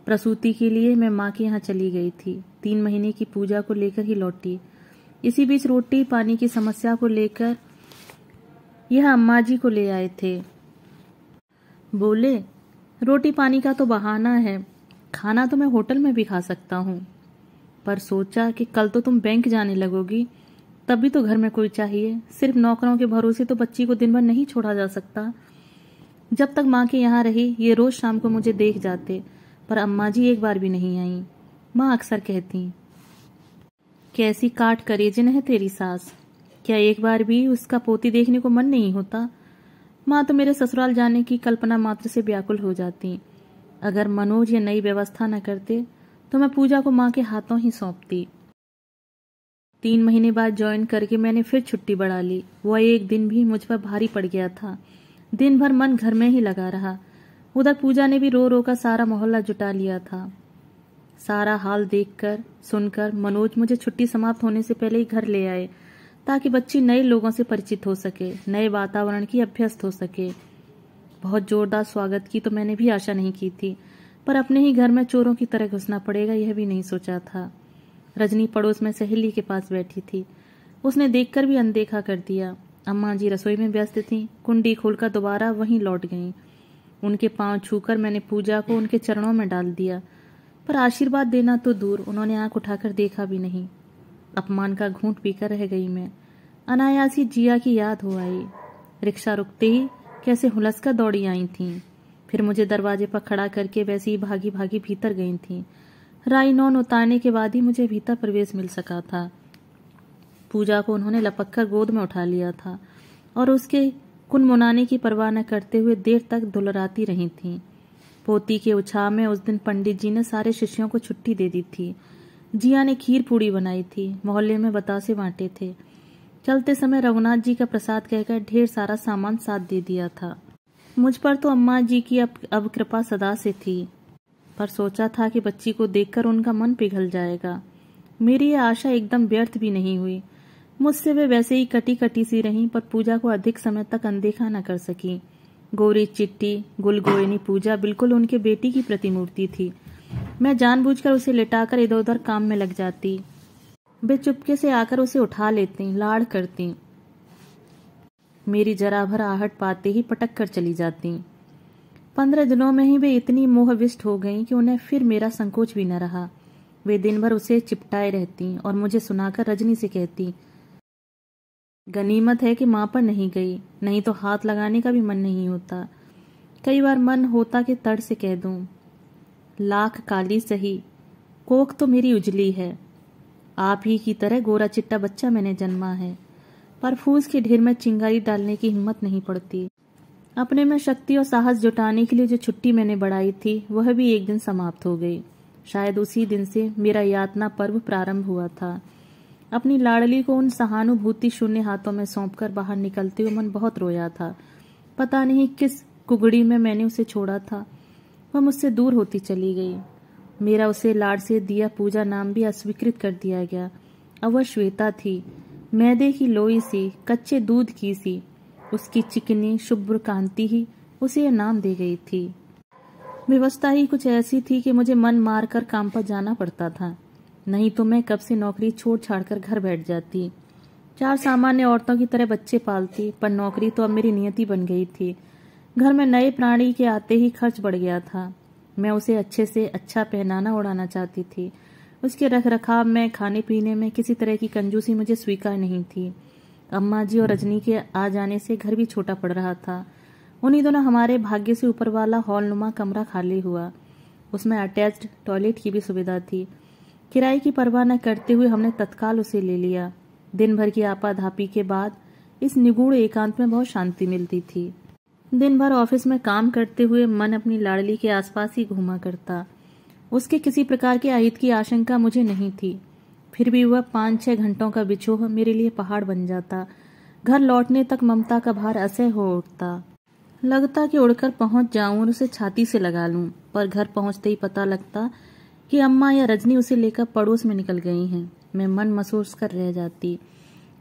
प्रसूति के लिए मैं माँ के यहाँ चली गई थी तीन महीने की पूजा को लेकर ही लौटी इसी बीच रोटी पानी की समस्या को लेकर यह अम्मा जी को ले आए थे बोले रोटी पानी का तो बहाना है खाना तो मैं होटल में भी खा सकता हूँ पर सोचा कि कल तो तुम बैंक जाने लगोगी तभी तो घर में कोई चाहिए सिर्फ नौकरों के भरोसे तो बच्ची को दिन भर नहीं छोड़ा जा सकता जब तक माँ के यहाँ रही ये रोज़ शाम को मुझे देख जाते पर अम्मा जी एक बार भी नहीं आई माँ अक्सर कहती कैसी काट करेजन है तेरी सास क्या एक बार भी उसका पोती देखने को मन नहीं होता माँ तो मेरे ससुराल जाने की कल्पना मात्र से व्याकुल हो जाती अगर मनोज ये नई व्यवस्था न करते तो मैं पूजा को माँ के हाथों ही सौंपती तीन महीने बाद ज्वाइन करके मैंने फिर छुट्टी बढ़ा ली वह एक दिन भी मुझ पर भारी पड़ गया था दिन भर मन घर में ही लगा रहा उधर पूजा ने भी रो रो का सारा मोहल्ला जुटा लिया था सारा हाल देखकर सुनकर मनोज मुझे छुट्टी समाप्त होने से पहले ही घर ले आए ताकि बच्ची नए लोगों से परिचित हो सके नए वातावरण की अभ्यस्त हो सके बहुत जोरदार स्वागत की तो मैंने भी आशा नहीं की थी पर अपने ही घर में चोरों की तरह घुसना पड़ेगा यह भी नहीं सोचा था रजनी पड़ोस में सहेली के पास बैठी थी उसने देखकर भी अनदेखा कर दिया अम्मा जी रसोई में व्यस्त थीं कुंडी खोलकर दोबारा वहीं लौट गईं उनके पांव छूकर मैंने पूजा को उनके चरणों में डाल दिया पर आशीर्वाद देना तो दूर उन्होंने आंख उठाकर देखा भी नहीं अपमान का घूंट पीकर रह गई मैं अनायास ही जिया की याद हो आई रिक्शा रुकते ही कैसे हुलसकर दौड़ी आई थीं फिर मुझे दरवाजे पर खड़ा करके वैसे ही भागी भागी भीतर गई थीं राइनॉन उतारने के बाद ही मुझे भीतर प्रवेश मिल सका था पूजा को उन्होंने लपक कर गोद में उठा लिया था और उसके कुन मुनाने की परवाह न करते हुए देर तक धुलराती रही थी पोती के उछाव में उस दिन पंडित जी ने सारे शिष्यों को छुट्टी दे दी थी जिया ने खीर पूड़ी बनाई थी मोहल्ले में बतासे बांटे थे चलते समय रघुनाथ जी का प्रसाद कहकर ढेर सारा सामान साथ दे दिया था मुझ पर तो अम्मा जी की अब अब कृपा सदा से थी पर सोचा था कि बच्ची को देखकर उनका मन पिघल जाएगा मेरी यह आशा एकदम व्यर्थ भी नहीं हुई मुझसे वे वैसे ही कटी कटी सी रही पर पूजा को अधिक समय तक अनदेखा न कर सकी गोरी चिट्टी गुलगोयनी पूजा बिल्कुल उनके बेटी की प्रतिमूर्ति थी मैं जानबूझकर उसे लिटाकर इधर उधर काम में लग जाती वे चुपके से आकर उसे उठा लेती लाड़ करती मेरी जरा भर आहट पाते ही पटक कर चली जाती पंद्रह दिनों में ही वे इतनी मोहविष्ट हो गईं कि उन्हें फिर मेरा संकोच भी न रहा वे दिन भर उसे चिपटाए रहती और मुझे सुनाकर रजनी से कहती गनीमत है कि माँ पर नहीं गई नहीं तो हाथ लगाने का भी मन नहीं होता कई बार मन होता कि तड़ से कह दूं लाख काली सही कोख तो मेरी उजली है आप ही की तरह गोरा चिट्टा बच्चा मैंने जन्मा है पर फूस के ढेर में चिंगारी डालने की हिम्मत नहीं पड़ती अपने में शक्ति और साहस जुटाने के लिए जो छुट्टी मैंने बढ़ाई थी वह भी एक दिन समाप्त हो गई शायद उसी दिन से मेरा यातना पर्व प्रारंभ हुआ था अपनी लाडली को उन सहानुभूति शून्य हाथों में सौंपकर बाहर निकलते हुए मन बहुत रोया था पता नहीं किस कुगड़ी में मैंने उसे छोड़ा था वह मुझसे दूर होती चली गई मेरा उसे लाड से दिया पूजा नाम भी अस्वीकृत कर दिया गया अब वह श्वेता थी मैदे की लोई सी कच्चे दूध की सी उसकी चिकनी शुभ्र कांति ही उसे यह नाम दे गई थी व्यवस्था ही कुछ ऐसी थी कि मुझे मन मार कर काम पर जाना पड़ता था नहीं तो मैं कब से नौकरी छोड़ छाड़ कर घर बैठ जाती चार सामान्य औरतों की तरह बच्चे पालती पर नौकरी तो अब मेरी नियति बन गई थी घर में नए प्राणी के आते ही खर्च बढ़ गया था मैं उसे अच्छे से अच्छा पहनाना उड़ाना चाहती थी उसके रख रखाव में खाने पीने में किसी तरह की कंजूसी मुझे स्वीकार नहीं थी अम्मा जी और रजनी के आ जाने से घर भी छोटा पड़ रहा था उन्हीं दोनों हमारे भाग्य से ऊपर वाला हॉल नुमा कमरा खाली हुआ उसमें अटैच्ड टॉयलेट की भी सुविधा थी किराए की परवाह न करते हुए हमने तत्काल उसे ले लिया दिन भर की आपाधापी के बाद इस निगूढ़ एकांत में बहुत शांति मिलती थी दिन भर ऑफिस में काम करते हुए मन अपनी लाडली के आसपास ही घूमा करता उसके किसी प्रकार के आहित की आशंका मुझे नहीं थी फिर भी वह पाँच छः घंटों का बिछोह मेरे लिए पहाड़ बन जाता घर लौटने तक ममता का भार असह हो उठता लगता कि उड़कर पहुंच जाऊं और उसे छाती से लगा लूं पर घर पहुंचते ही पता लगता कि अम्मा या रजनी उसे लेकर पड़ोस में निकल गई हैं मैं मन महसूस कर रह जाती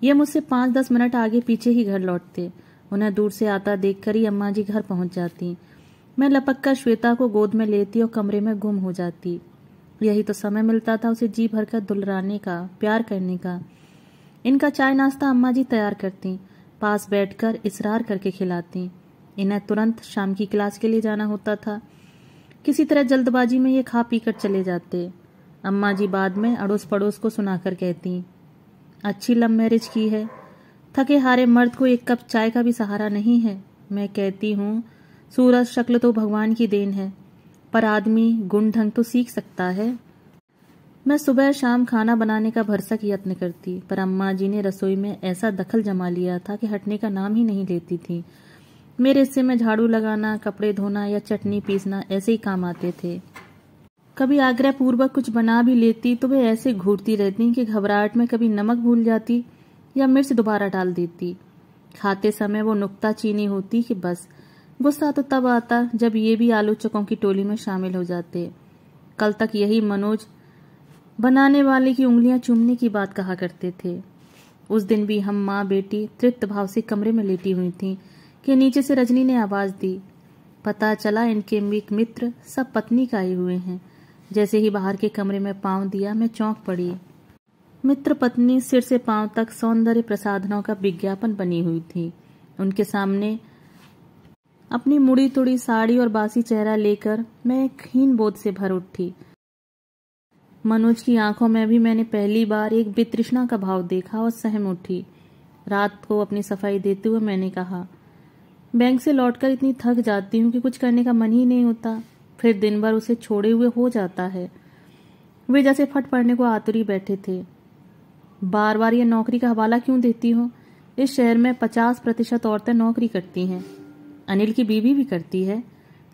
ये मुझसे पांच दस मिनट आगे पीछे ही घर लौटते उन्हें दूर से आता देखकर ही अम्मा जी घर पहुंच जाती मैं लपक कर श्वेता को गोद में लेती और कमरे में गुम हो जाती यही तो समय मिलता था उसे जी भर कर दुलराने का प्यार करने का इनका चाय नाश्ता अम्मा जी तैयार करती पास बैठकर इसरार करके खिलाती इन्हें तुरंत शाम की क्लास के लिए जाना होता था किसी तरह जल्दबाजी में ये खा पी कर चले जाते अम्मा जी बाद में अड़ोस पड़ोस को सुनाकर कहती अच्छी लव मैरिज की है थके हारे मर्द को एक कप चाय का भी सहारा नहीं है मैं कहती हूँ सूरज शक्ल तो भगवान की देन है पर आदमी गुण ढंग तो सीख सकता है मैं सुबह शाम खाना बनाने का भरसक यत्न करती पर अम्मा जी ने रसोई में ऐसा दखल जमा लिया था कि हटने का नाम ही नहीं लेती थी मेरे हिस्से में झाड़ू लगाना कपड़े धोना या चटनी पीसना ऐसे ही काम आते थे कभी आग्रह पूर्वक कुछ बना भी लेती तो वे ऐसे घूरती रहती कि घबराहट में कभी नमक भूल जाती या मिर्च दोबारा डाल देती खाते समय वो नुकता चीनी होती कि बस गुस्सा तो तब आता जब ये भी आलोचकों की टोली में शामिल हो जाते कल तक यही मनोज बनाने वाले की उंगलियां चूमने की बात कहा करते थे उस दिन भी हम माँ बेटी तृप्त भाव से कमरे में लेटी हुई थीं कि नीचे से रजनी ने आवाज़ दी पता चला इनके मित्र सब पत्नी का आए हुए हैं जैसे ही बाहर के कमरे में पांव दिया मैं चौंक पड़ी मित्र पत्नी सिर से पांव तक सौंदर्य प्रसाधनों का विज्ञापन बनी हुई थी उनके सामने अपनी मुड़ी तुड़ी साड़ी और बासी चेहरा लेकर मैं एक हीन बोध से भर उठी मनोज की आंखों में भी मैंने पहली बार एक बेतृष्णा का भाव देखा और सहम उठी रात को अपनी सफाई देते हुए मैंने कहा बैंक से लौटकर इतनी थक जाती हूँ कि कुछ करने का मन ही नहीं होता फिर दिन भर उसे छोड़े हुए हो जाता है वे जैसे फट पड़ने को आतुरी बैठे थे बार बार ये नौकरी का हवाला क्यों देती हूँ इस शहर में पचास प्रतिशत औरतें नौकरी करती हैं अनिल की बीवी भी करती है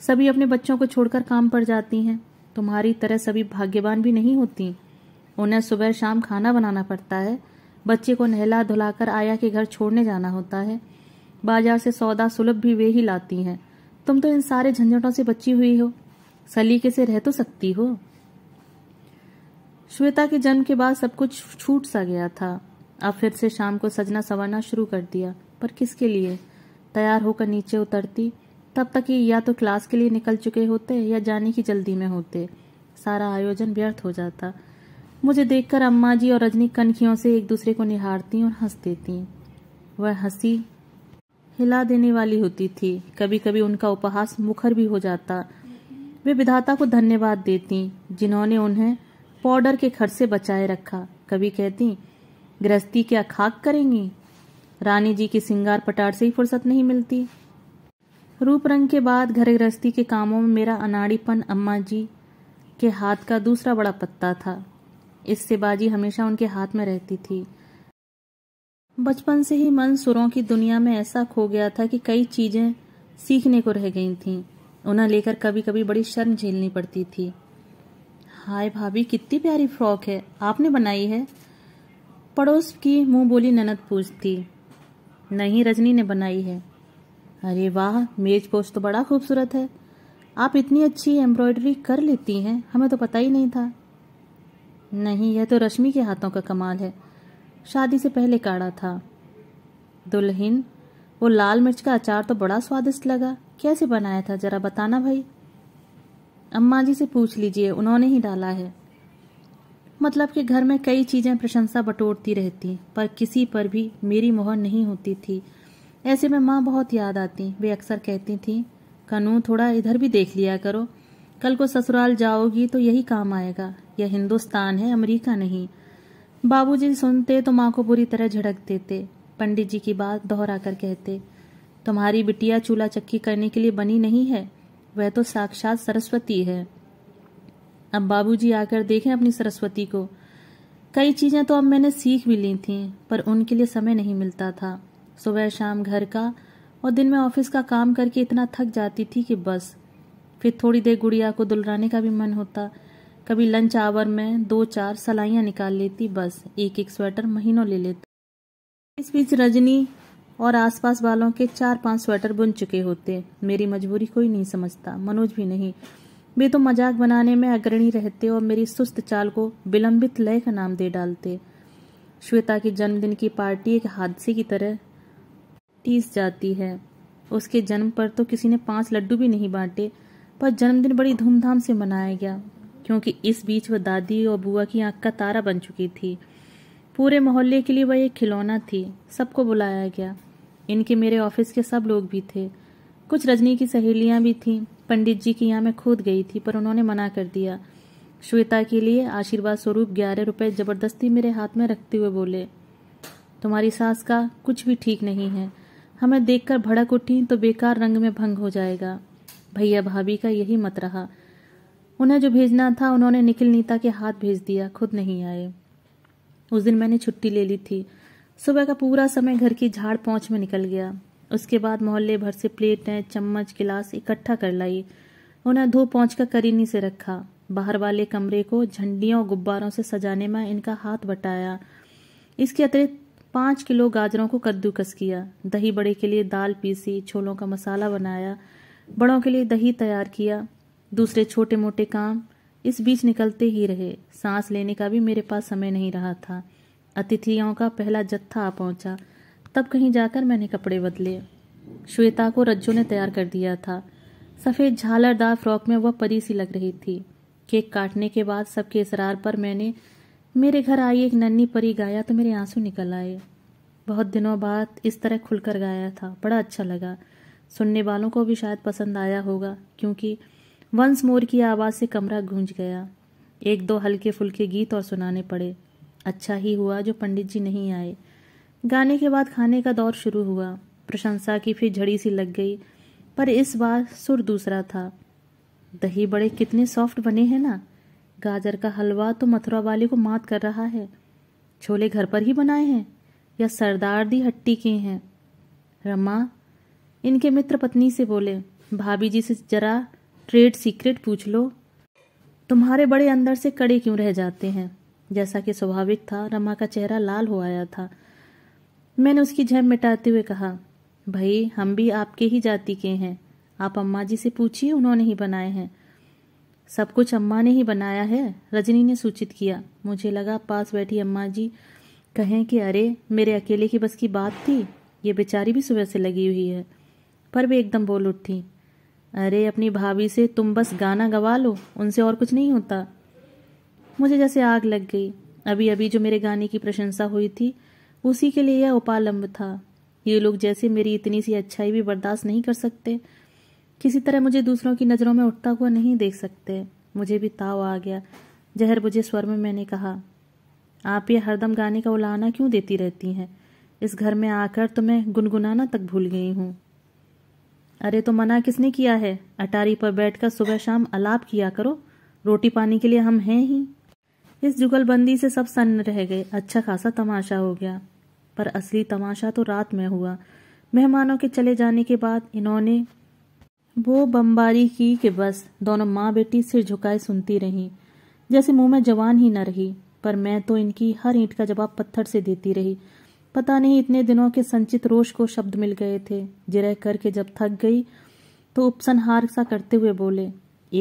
सभी अपने बच्चों को छोड़कर काम पर जाती हैं तुम्हारी तरह सभी भाग्यवान भी नहीं होती उन्हें सुबह शाम खाना बनाना पड़ता है बच्चे को नहला धुलाकर आया के घर छोड़ने जाना होता है बाजार से सौदा सुलभ भी वे ही लाती हैं तुम तो इन सारे झंझटों से बची हुई हो सलीके से रह तो सकती हो श्वेता के जन्म के बाद सब कुछ छूट सा गया था अब फिर से शाम को सजना संवरना शुरू कर दिया पर किसके लिए तैयार होकर नीचे उतरती तब तक ये या तो क्लास के लिए निकल चुके होते या जाने की जल्दी में होते सारा आयोजन व्यर्थ हो जाता मुझे देखकर अम्मा जी और रजनी कनखियों से एक दूसरे को निहारती और हंस देती वह हंसी हिला देने वाली होती थी कभी कभी उनका उपहास मुखर भी हो जाता वे विधाता को धन्यवाद देती जिन्होंने उन्हें पाउडर के खर्च से बचाए रखा कभी कहती गृहस्थी क्या खाक करेंगी रानी जी की सिंगार पटार से ही फुर्सत नहीं मिलती रूप रंग के बाद घर गृहस्थी के कामों में मेरा अनाड़ीपन अम्मा जी के हाथ का दूसरा बड़ा पत्ता था इससे बाजी हमेशा उनके हाथ में रहती थी बचपन से ही मन सुरों की दुनिया में ऐसा खो गया था कि कई चीज़ें सीखने को रह गई थीं उन्हें लेकर कभी कभी बड़ी शर्म झेलनी पड़ती थी हाय भाभी कितनी प्यारी फ्रॉक है आपने बनाई है पड़ोस की मुंह बोली ननद पूछती नहीं रजनी ने बनाई है अरे वाह मेज पोस्ट तो बड़ा खूबसूरत है आप इतनी अच्छी एम्ब्रॉयडरी कर लेती हैं हमें तो पता ही नहीं था नहीं यह तो रश्मि के हाथों का कमाल है शादी से पहले काढ़ा था दुल्हन वो लाल मिर्च का अचार तो बड़ा स्वादिष्ट लगा कैसे बनाया था जरा बताना भाई अम्मा जी से पूछ लीजिए उन्होंने ही डाला है मतलब कि घर में कई चीज़ें प्रशंसा बटोरती रहती पर किसी पर भी मेरी मोहर नहीं होती थी ऐसे में माँ बहुत याद आती वे अक्सर कहती थी कानून थोड़ा इधर भी देख लिया करो कल को ससुराल जाओगी तो यही काम आएगा यह हिंदुस्तान है अमेरिका नहीं बाबूजी सुनते तो माँ को बुरी तरह झड़क देते पंडित जी की बात दोहरा कर कहते तुम्हारी बिटिया चूल्हा चक्की करने के लिए बनी नहीं है वह तो साक्षात सरस्वती है अब बाबूजी आकर देखें अपनी सरस्वती को कई चीज़ें तो अब मैंने सीख भी ली थीं पर उनके लिए समय नहीं मिलता था सुबह शाम घर का और दिन में ऑफिस का काम करके इतना थक जाती थी कि बस फिर थोड़ी देर गुड़िया को दुलराने का भी मन होता कभी लंच आवर में दो चार सलाइयाँ निकाल लेती बस एक एक स्वेटर महीनों ले लेती इस बीच रजनी और आसपास वालों के चार पांच स्वेटर बुन चुके होते मेरी मजबूरी कोई नहीं समझता मनोज भी नहीं वे तो मजाक बनाने में अग्रणी रहते और मेरी सुस्त चाल को विलंबित लय का नाम दे डालते श्वेता के जन्मदिन की पार्टी एक हादसे की तरह टीस जाती है उसके जन्म पर तो किसी ने पांच लड्डू भी नहीं बांटे पर जन्मदिन बड़ी धूमधाम से मनाया गया क्योंकि इस बीच वह दादी और बुआ की आंख का तारा बन चुकी थी पूरे मोहल्ले के लिए वह एक खिलौना थी सबको बुलाया गया इनके मेरे ऑफिस के सब लोग भी थे कुछ रजनी की सहेलियां भी थीं पंडित जी के यहाँ मैं खुद गई थी पर उन्होंने मना कर दिया श्वेता के लिए आशीर्वाद स्वरूप ग्यारह रुपए जबरदस्ती मेरे हाथ में रखते हुए बोले तुम्हारी सास का कुछ भी ठीक नहीं है हमें देखकर भड़क उठी तो बेकार रंग में भंग हो जाएगा भैया भाभी का यही मत रहा उन्हें जो भेजना था उन्होंने निखिल नीता के हाथ भेज दिया खुद नहीं आए उस दिन मैंने छुट्टी ले ली थी सुबह का पूरा समय घर की झाड़ पहुंच में निकल गया उसके बाद मोहल्ले भर से प्लेटें चम्मच गिलास इकट्ठा कर लाई उन्हें धो पहुँच कर करीनी से रखा बाहर वाले कमरे को झंडियों और गुब्बारों से सजाने में इनका हाथ बटाया इसके अतिरिक्त पाँच किलो गाजरों को कद्दूकस किया दही बड़े के लिए दाल पीसी छोलों का मसाला बनाया बड़ों के लिए दही तैयार किया दूसरे छोटे मोटे काम इस बीच निकलते ही रहे सांस लेने का भी मेरे पास समय नहीं रहा था अतिथियों का पहला जत्था आ पहुंचा तब कहीं जाकर मैंने कपड़े बदले श्वेता को रज्जो ने तैयार कर दिया था सफ़ेद झालरदार फ्रॉक में वह परी सी लग रही थी केक काटने के बाद सबके इसरार पर मैंने मेरे घर आई एक नन्ही परी गाया तो मेरे आंसू निकल आए बहुत दिनों बाद इस तरह खुलकर गाया था बड़ा अच्छा लगा सुनने वालों को भी शायद पसंद आया होगा क्योंकि वंस मोर की आवाज़ से कमरा गूंज गया एक दो हल्के फुल्के गीत और सुनाने पड़े अच्छा ही हुआ जो पंडित जी नहीं आए गाने के बाद खाने का दौर शुरू हुआ प्रशंसा की फिर झड़ी सी लग गई पर इस बार सुर दूसरा था दही बड़े कितने सॉफ्ट बने हैं ना गाजर का हलवा तो मथुरा वाले को मात कर रहा है छोले घर पर ही बनाए हैं या सरदार दी हट्टी के हैं रमा इनके मित्र पत्नी से बोले भाभी जी से जरा ट्रेड सीक्रेट पूछ लो तुम्हारे बड़े अंदर से कड़े क्यों रह जाते हैं जैसा कि स्वाभाविक था रमा का चेहरा लाल हो आया था मैंने उसकी झम मिटाते हुए कहा भाई हम भी आपके ही जाति के हैं आप अम्मा जी से पूछिए उन्होंने ही बनाए हैं सब कुछ अम्मा ने ही बनाया है रजनी ने सूचित किया मुझे लगा पास बैठी अम्मा जी कहें कि अरे मेरे अकेले की बस की बात थी ये बेचारी भी सुबह से लगी हुई है पर वे एकदम बोल उठी अरे अपनी भाभी से तुम बस गाना गवा लो उनसे और कुछ नहीं होता मुझे जैसे आग लग गई अभी अभी जो मेरे गाने की प्रशंसा हुई थी उसी के लिए यह उपालंब था ये लोग जैसे मेरी इतनी सी अच्छाई भी बर्दाश्त नहीं कर सकते किसी तरह मुझे दूसरों की नज़रों में उठता हुआ नहीं देख सकते मुझे भी ताव आ गया जहर बुझे स्वर में मैंने कहा आप ये हरदम गाने का उलाना क्यों देती रहती हैं इस घर में आकर तो मैं गुनगुनाना तक भूल गई हूं अरे तो मना किसने किया है अटारी पर बैठकर सुबह शाम अलाप किया करो रोटी पानी के लिए हम हैं ही इस जुगलबंदी से सब सन्न रह गए अच्छा खासा तमाशा हो गया पर असली तमाशा तो रात में हुआ मेहमानों के चले जाने के बाद इन्होंने वो बमबारी की कि बस दोनों माँ बेटी सिर झुकाए सुनती रहीं जैसे मुंह में जवान ही न रही पर मैं तो इनकी हर ईंट का जवाब पत्थर से देती रही पता नहीं इतने दिनों के संचित रोष को शब्द मिल गए थे जिरह करके जब थक गई तो उपसन हार सा करते हुए बोले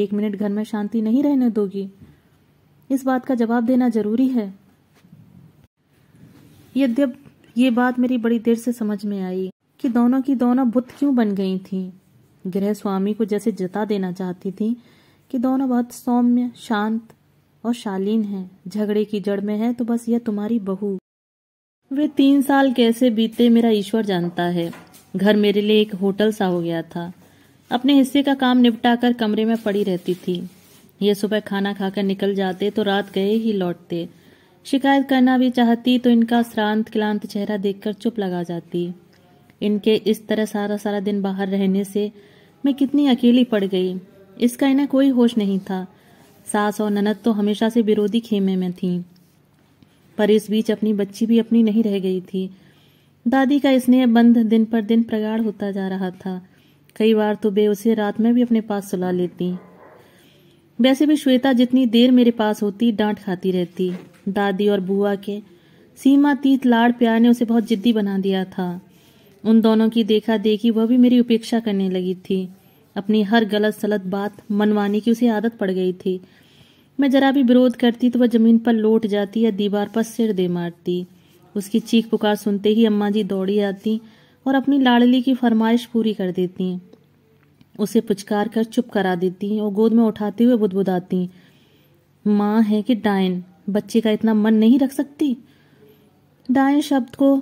एक मिनट घर में शांति नहीं रहने दोगी इस बात का जवाब देना जरूरी है यद्यप ये बात मेरी बड़ी देर से समझ में आई कि दोनों की दोनों बुत क्यों बन गई थीं गृह स्वामी को जैसे जता देना चाहती थी कि दोनों बहुत सौम्य शांत और शालीन हैं झगड़े की जड़ में है तो बस यह तुम्हारी बहू वे तीन साल कैसे बीते मेरा ईश्वर जानता है घर मेरे लिए एक होटल सा हो गया था अपने हिस्से का काम निपटाकर कमरे में पड़ी रहती थी ये सुबह खाना खाकर निकल जाते तो रात गए ही लौटते शिकायत करना भी चाहती तो इनका श्रांत क्लांत चेहरा देखकर चुप लगा जाती इनके इस तरह सारा सारा दिन बाहर रहने से मैं कितनी अकेली पड़ गई इसका इन्हें कोई होश नहीं था सास और ननद तो हमेशा से विरोधी खेमे में थीं पर इस बीच अपनी बच्ची भी अपनी नहीं रह गई थी दादी का स्नेह बंध दिन पर दिन प्रगाढ़ होता जा रहा था कई बार तो बे उसे रात में भी अपने पास सुला लेती वैसे भी श्वेता जितनी देर मेरे पास होती डांट खाती रहती दादी और बुआ के सीमा तीत लाड़ प्यार ने उसे बहुत जिद्दी बना दिया था उन दोनों की देखा देखी वह भी मेरी उपेक्षा करने लगी थी अपनी हर गलत सलत बात मनवाने की उसे आदत पड़ गई थी मैं जरा भी विरोध करती तो वह जमीन पर लौट जाती या दीवार पर सिर दे मारती उसकी चीख पुकार सुनते ही अम्मा जी दौड़ी आती और अपनी लाड़ली की फरमाइश पूरी कर देती उसे पुचकार कर चुप करा देती और गोद में उठाते हुए बुदबुदाती माँ है कि डायन बच्चे का इतना मन नहीं रख सकती डायन शब्द को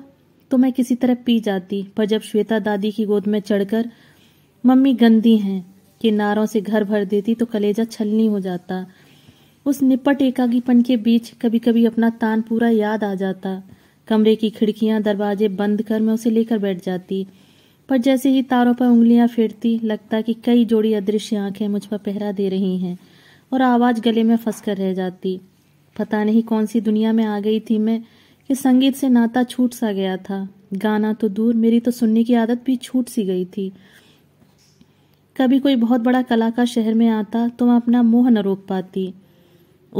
तो मैं किसी तरह पी जाती पर जब श्वेता दादी की गोद में चढ़कर मम्मी गंदी हैं कि नारों से घर भर देती तो कलेजा छलनी हो जाता उस निपट एकागीपन के बीच कभी कभी अपना तान पूरा याद आ जाता कमरे की खिड़कियां दरवाजे बंद कर मैं उसे लेकर बैठ जाती पर जैसे ही तारों पर उंगलियां फेरती लगता कि कई जोड़ी अदृश्य आंखें मुझ पर पहरा दे रही हैं और आवाज़ गले में फंस कर रह जाती पता नहीं कौन सी दुनिया में आ गई थी मैं कि संगीत से नाता छूट सा गया था गाना तो दूर मेरी तो सुनने की आदत भी छूट सी गई थी कभी कोई बहुत बड़ा कलाकार शहर में आता तो मैं अपना मुंह न रोक पाती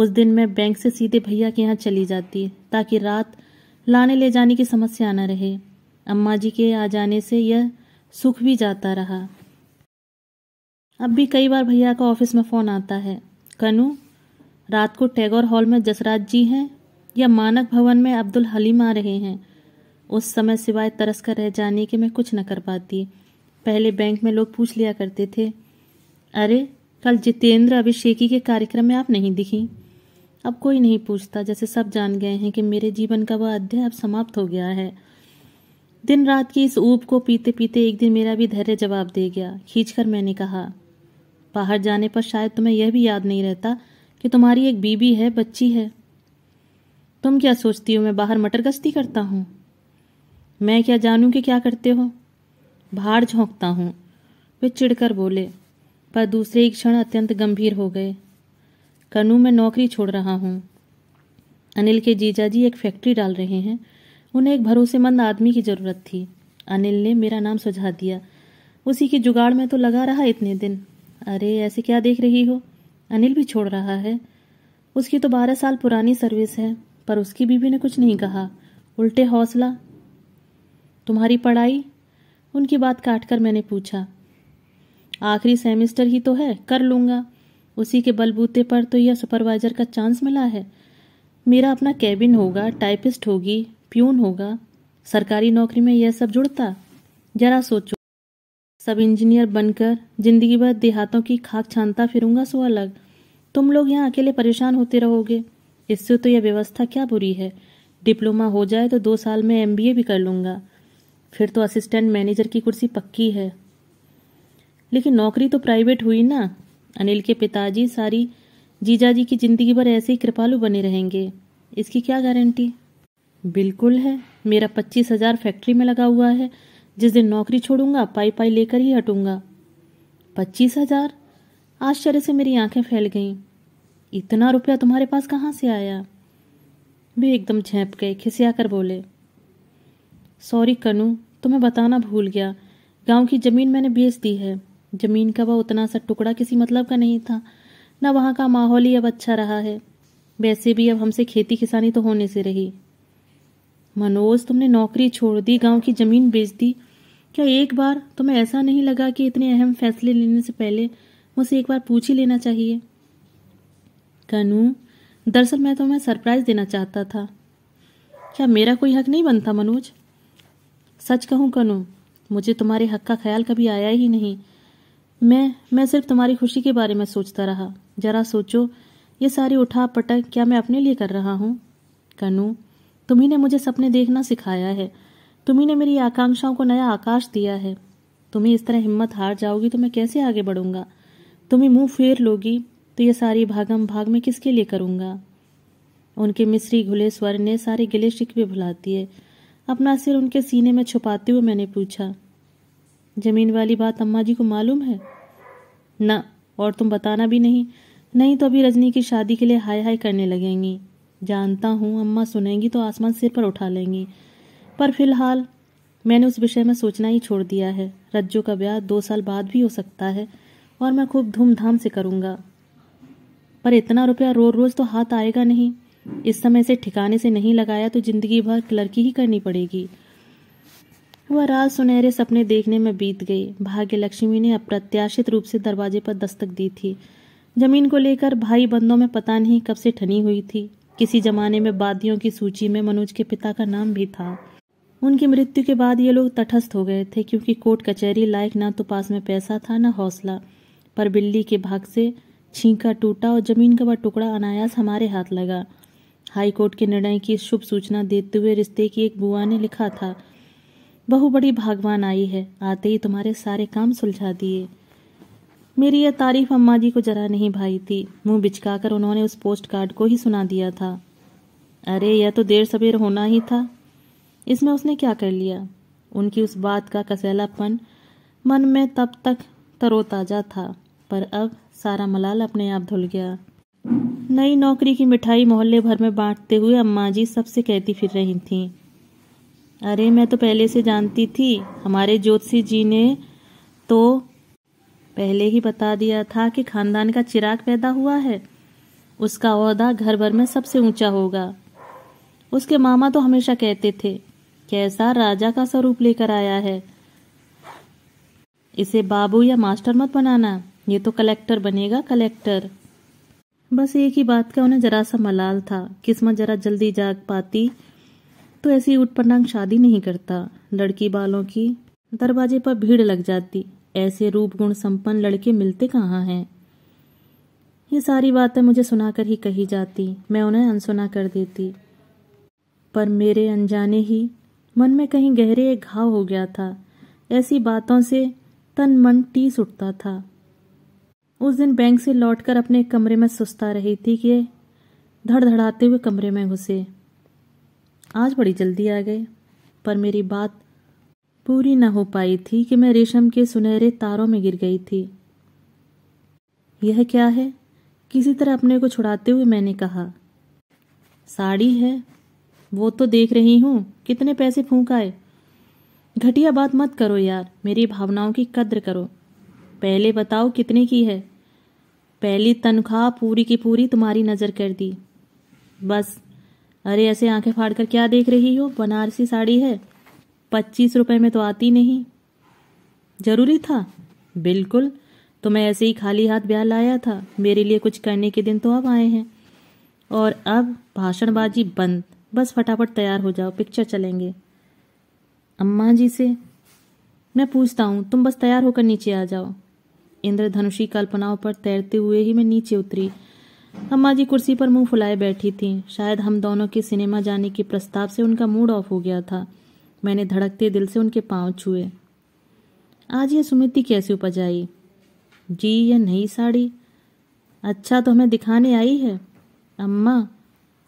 उस दिन मैं बैंक से सीधे भैया के यहाँ चली जाती ताकि रात लाने ले जाने की समस्या न रहे अम्मा जी के आ जाने से यह सुख भी जाता रहा अब भी कई बार भैया का ऑफिस में फ़ोन आता है कनु रात को टैगोर हॉल में जसराज जी हैं या मानक भवन में अब्दुल हलीम आ रहे हैं उस समय सिवाय तरस कर रह जाने के मैं कुछ न कर पाती पहले बैंक में लोग पूछ लिया करते थे अरे कल जितेंद्र अभिषेकी के कार्यक्रम में आप नहीं दिखी अब कोई नहीं पूछता जैसे सब जान गए हैं कि मेरे जीवन का वह अध्याय अब समाप्त हो गया है दिन रात की इस ऊप को पीते पीते एक दिन मेरा भी धैर्य जवाब दे गया खींचकर मैंने कहा बाहर जाने पर शायद तुम्हें यह भी याद नहीं रहता कि तुम्हारी एक बीबी है बच्ची है तुम क्या सोचती हो मैं बाहर मटर गश्ती करता हूँ मैं क्या जानूँ कि क्या करते हो भाड़ झोंकता हूँ वे चिढ़कर बोले पर दूसरे ही क्षण अत्यंत गंभीर हो गए कनू मैं नौकरी छोड़ रहा हूँ अनिल के जीजा जी एक फैक्ट्री डाल रहे हैं उन्हें एक भरोसेमंद आदमी की ज़रूरत थी अनिल ने मेरा नाम सुझा दिया उसी के जुगाड़ में तो लगा रहा इतने दिन अरे ऐसे क्या देख रही हो अनिल भी छोड़ रहा है उसकी तो बारह साल पुरानी सर्विस है पर उसकी बीवी ने कुछ नहीं कहा उल्टे हौसला तुम्हारी पढ़ाई उनकी बात काट कर मैंने पूछा आखिरी सेमेस्टर ही तो है कर लूंगा उसी के बलबूते पर तो यह सुपरवाइज़र का चांस मिला है मेरा अपना कैबिन होगा टाइपिस्ट होगी प्यून होगा सरकारी नौकरी में यह सब जुड़ता जरा सोचो सब इंजीनियर बनकर जिंदगी भर देहातों की खाक छानता फिरूंगा सो अलग तुम लोग यहाँ अकेले परेशान होते रहोगे इससे तो यह व्यवस्था क्या बुरी है डिप्लोमा हो जाए तो दो साल में एम भी कर लूंगा फिर तो असिस्टेंट मैनेजर की कुर्सी पक्की है लेकिन नौकरी तो प्राइवेट हुई ना अनिल के पिताजी सारी जीजाजी की ज़िंदगी भर ऐसे ही कृपालु बने रहेंगे इसकी क्या गारंटी बिल्कुल है मेरा पच्चीस हज़ार फैक्ट्री में लगा हुआ है जिस दिन नौकरी छोड़ूंगा पाई पाई लेकर ही हटूंगा पच्चीस हजार आश्चर्य से मेरी आंखें फैल गईं इतना रुपया तुम्हारे पास कहाँ से आया वे एकदम झेप गए खिसिया कर बोले सॉरी कनु तुम्हें बताना भूल गया गांव की ज़मीन मैंने बेच दी है ज़मीन का वह उतना सा टुकड़ा किसी मतलब का नहीं था न वहां का माहौल ही अब अच्छा रहा है वैसे भी अब हमसे खेती किसानी तो होने से रही मनोज तुमने नौकरी छोड़ दी गांव की जमीन बेच दी क्या एक बार तुम्हें ऐसा नहीं लगा कि इतने अहम फैसले लेने से पहले मुझसे एक बार पूछ ही लेना चाहिए कनू दरअसल मैं तुम्हें सरप्राइज देना चाहता था क्या मेरा कोई हक नहीं बनता मनोज सच कहूँ कनू मुझे तुम्हारे हक का ख्याल कभी आया ही नहीं मैं मैं सिर्फ तुम्हारी खुशी के बारे में सोचता रहा जरा सोचो ये सारी उठा पटक क्या मैं अपने लिए कर रहा हूँ कनू तुम्ही ने मुझे सपने देखना सिखाया है तुम्ही ने मेरी आकांक्षाओं को नया आकाश दिया है तुम्हें इस तरह हिम्मत हार जाओगी तो मैं कैसे आगे बढ़ूंगा तुम्हें मुंह फेर लोगी तो ये सारी भागम भाग में किसके लिए करूंगा उनके मिस्री घुले स्वर ने सारे गिले शिकवे भुला दिए अपना सिर उनके सीने में छुपाते हुए मैंने पूछा जमीन वाली बात अम्मा जी को मालूम है ना और तुम बताना भी नहीं नहीं तो अभी रजनी की शादी के लिए हाय हाय करने लगेंगी जानता हूँ अम्मा सुनेंगी तो आसमान सिर पर उठा लेंगी पर फिलहाल मैंने उस विषय में सोचना ही छोड़ दिया है रज्जू का ब्याह दो साल बाद भी हो सकता है और मैं खूब धूमधाम से करूँगा पर इतना रुपया रोज रोज तो हाथ आएगा नहीं इस समय से ठिकाने से नहीं लगाया तो जिंदगी भर क्लर्की ही करनी पड़ेगी वह रात सुनहरे सपने देखने में बीत गई भाग्य लक्ष्मी ने अप्रत्याशित रूप से दरवाजे पर दस्तक दी थी जमीन को लेकर भाई बंदों में पता नहीं कब से ठनी हुई थी किसी जमाने में वादियों की सूची में मनोज के पिता का नाम भी था उनकी मृत्यु के बाद ये लोग तटस्थ हो गए थे क्योंकि कोर्ट कचहरी लायक ना तो पास में पैसा था ना हौसला पर बिल्ली के भाग से छींका टूटा और जमीन का वह टुकड़ा अनायास हमारे हाथ लगा हाई कोर्ट के निर्णय की शुभ सूचना देते हुए रिश्ते की एक बुआ ने लिखा था बहु बड़ी भागवान आई है आते ही तुम्हारे सारे काम सुलझा दिए मेरी यह तारीफ अम्मा जी को जरा नहीं भाई थी मुंह बिचकाकर उन्होंने उस पोस्ट कार्ड को ही सुना दिया था अरे यह तो देर सवेर होना ही था इसमें उसने क्या कर लिया उनकी उस बात का कसैलापन मन में तब तक तरोताजा था पर अब सारा मलाल अपने आप धुल गया नई नौकरी की मिठाई मोहल्ले भर में बांटते हुए अम्मा जी सबसे कहती फिर रही थीं अरे मैं तो पहले से जानती थी हमारे ज्योतिषी जी ने तो पहले ही बता दिया था कि खानदान का चिराग पैदा हुआ है उसका अहदा घर भर में सबसे ऊंचा होगा उसके मामा तो हमेशा कहते थे कैसा राजा का स्वरूप लेकर आया है इसे बाबू या मास्टर मत बनाना ये तो कलेक्टर बनेगा कलेक्टर बस एक ही बात का उन्हें जरा सा मलाल था किस्मत जरा जल्दी जाग पाती तो ऐसी उठपटांग शादी नहीं करता लड़की बालों की दरवाजे पर भीड़ लग जाती ऐसे रूप गुण संपन्न लड़के मिलते कहाँ हैं ये सारी बातें मुझे सुनाकर ही कही जाती मैं उन्हें अनसुना कर देती पर मेरे अनजाने ही मन में कहीं गहरे एक घाव हो गया था ऐसी बातों से तन मन टीस उठता था उस दिन बैंक से लौटकर अपने कमरे में सुस्ता रही थी कि धड़धड़ाते हुए कमरे में घुसे आज बड़ी जल्दी आ गए पर मेरी बात पूरी न हो पाई थी कि मैं रेशम के सुनहरे तारों में गिर गई थी यह क्या है किसी तरह अपने को छुड़ाते हुए मैंने कहा साड़ी है वो तो देख रही हूं कितने पैसे फूंक आए घटिया बात मत करो यार मेरी भावनाओं की कद्र करो पहले बताओ कितने की है पहली तनख्वाह पूरी की पूरी तुम्हारी नज़र कर दी बस अरे ऐसे आंखें फाड़कर क्या देख रही हो बनारसी साड़ी है पच्चीस रुपए में तो आती नहीं जरूरी था बिल्कुल तो मैं ऐसे ही खाली हाथ ब्याह लाया था मेरे लिए कुछ करने के दिन तो अब आए हैं और अब भाषणबाजी बंद बस फटाफट तैयार हो जाओ पिक्चर चलेंगे अम्मा जी से मैं पूछता हूँ तुम बस तैयार होकर नीचे आ जाओ इंद्रधनुषी कल्पनाओं पर तैरते हुए ही मैं नीचे उतरी अम्मा जी कुर्सी पर मुंह फुलाए बैठी थीं शायद हम दोनों के सिनेमा जाने के प्रस्ताव से उनका मूड ऑफ हो गया था मैंने धड़कते दिल से उनके पाँव छुए आज ये सुमिति कैसे उपज आई जी ये नई साड़ी अच्छा तो हमें दिखाने आई है अम्मा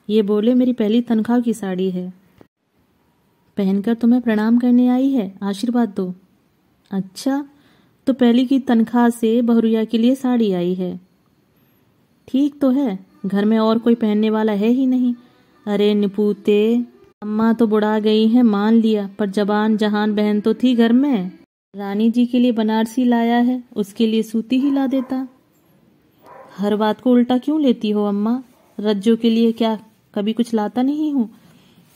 ये बोले मेरी पहली तनख्वाह की साड़ी है पहनकर तुम्हें प्रणाम करने आई है आशीर्वाद दो अच्छा तो पहली की तनख्वाह से बहरुया के लिए साड़ी आई है ठीक तो है घर में और कोई पहनने वाला है ही नहीं अरे निपूते अम्मा तो बुढ़ा गई है मान लिया पर जबान जहान बहन तो थी घर में रानी जी के लिए बनारसी लाया है उसके लिए सूती ही ला देता हर बात को उल्टा क्यों लेती हो अम्मा रज्जो के लिए क्या कभी कुछ लाता नहीं हूँ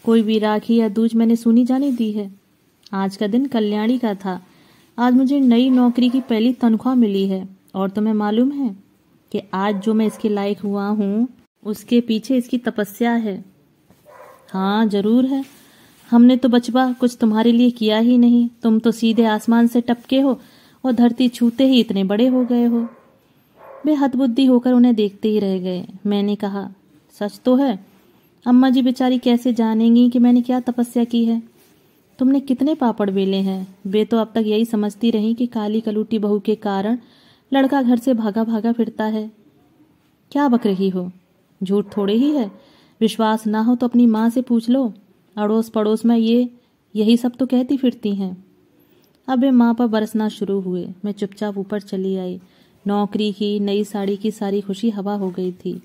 कोई भी राखी या दूज मैंने सुनी जाने दी है आज का दिन कल्याणी का था आज मुझे नई नौकरी की पहली तनख्वाह मिली है और तुम्हें मालूम है कि आज जो मैं इसके लायक हुआ हूँ उसके पीछे इसकी तपस्या है हाँ जरूर है हमने तो बचपा कुछ तुम्हारे लिए किया ही नहीं तुम तो सीधे आसमान से टपके हो और धरती छूते ही इतने बड़े हो गए हो वे हतबुद्धि होकर उन्हें देखते ही रह गए मैंने कहा सच तो है अम्मा जी बेचारी कैसे जानेंगी कि मैंने क्या तपस्या की है तुमने कितने पापड़ बेले हैं वे तो अब तक यही समझती रहीं कि काली कलूटी बहू के कारण लड़का घर से भागा भागा फिरता है क्या बक रही हो झूठ थोड़े ही है विश्वास ना हो तो अपनी माँ से पूछ लो अड़ोस पड़ोस में ये यही सब तो कहती फिरती हैं अब वे माँ पर बरसना शुरू हुए मैं चुपचाप ऊपर चली आई नौकरी की नई साड़ी की सारी खुशी हवा हो गई थी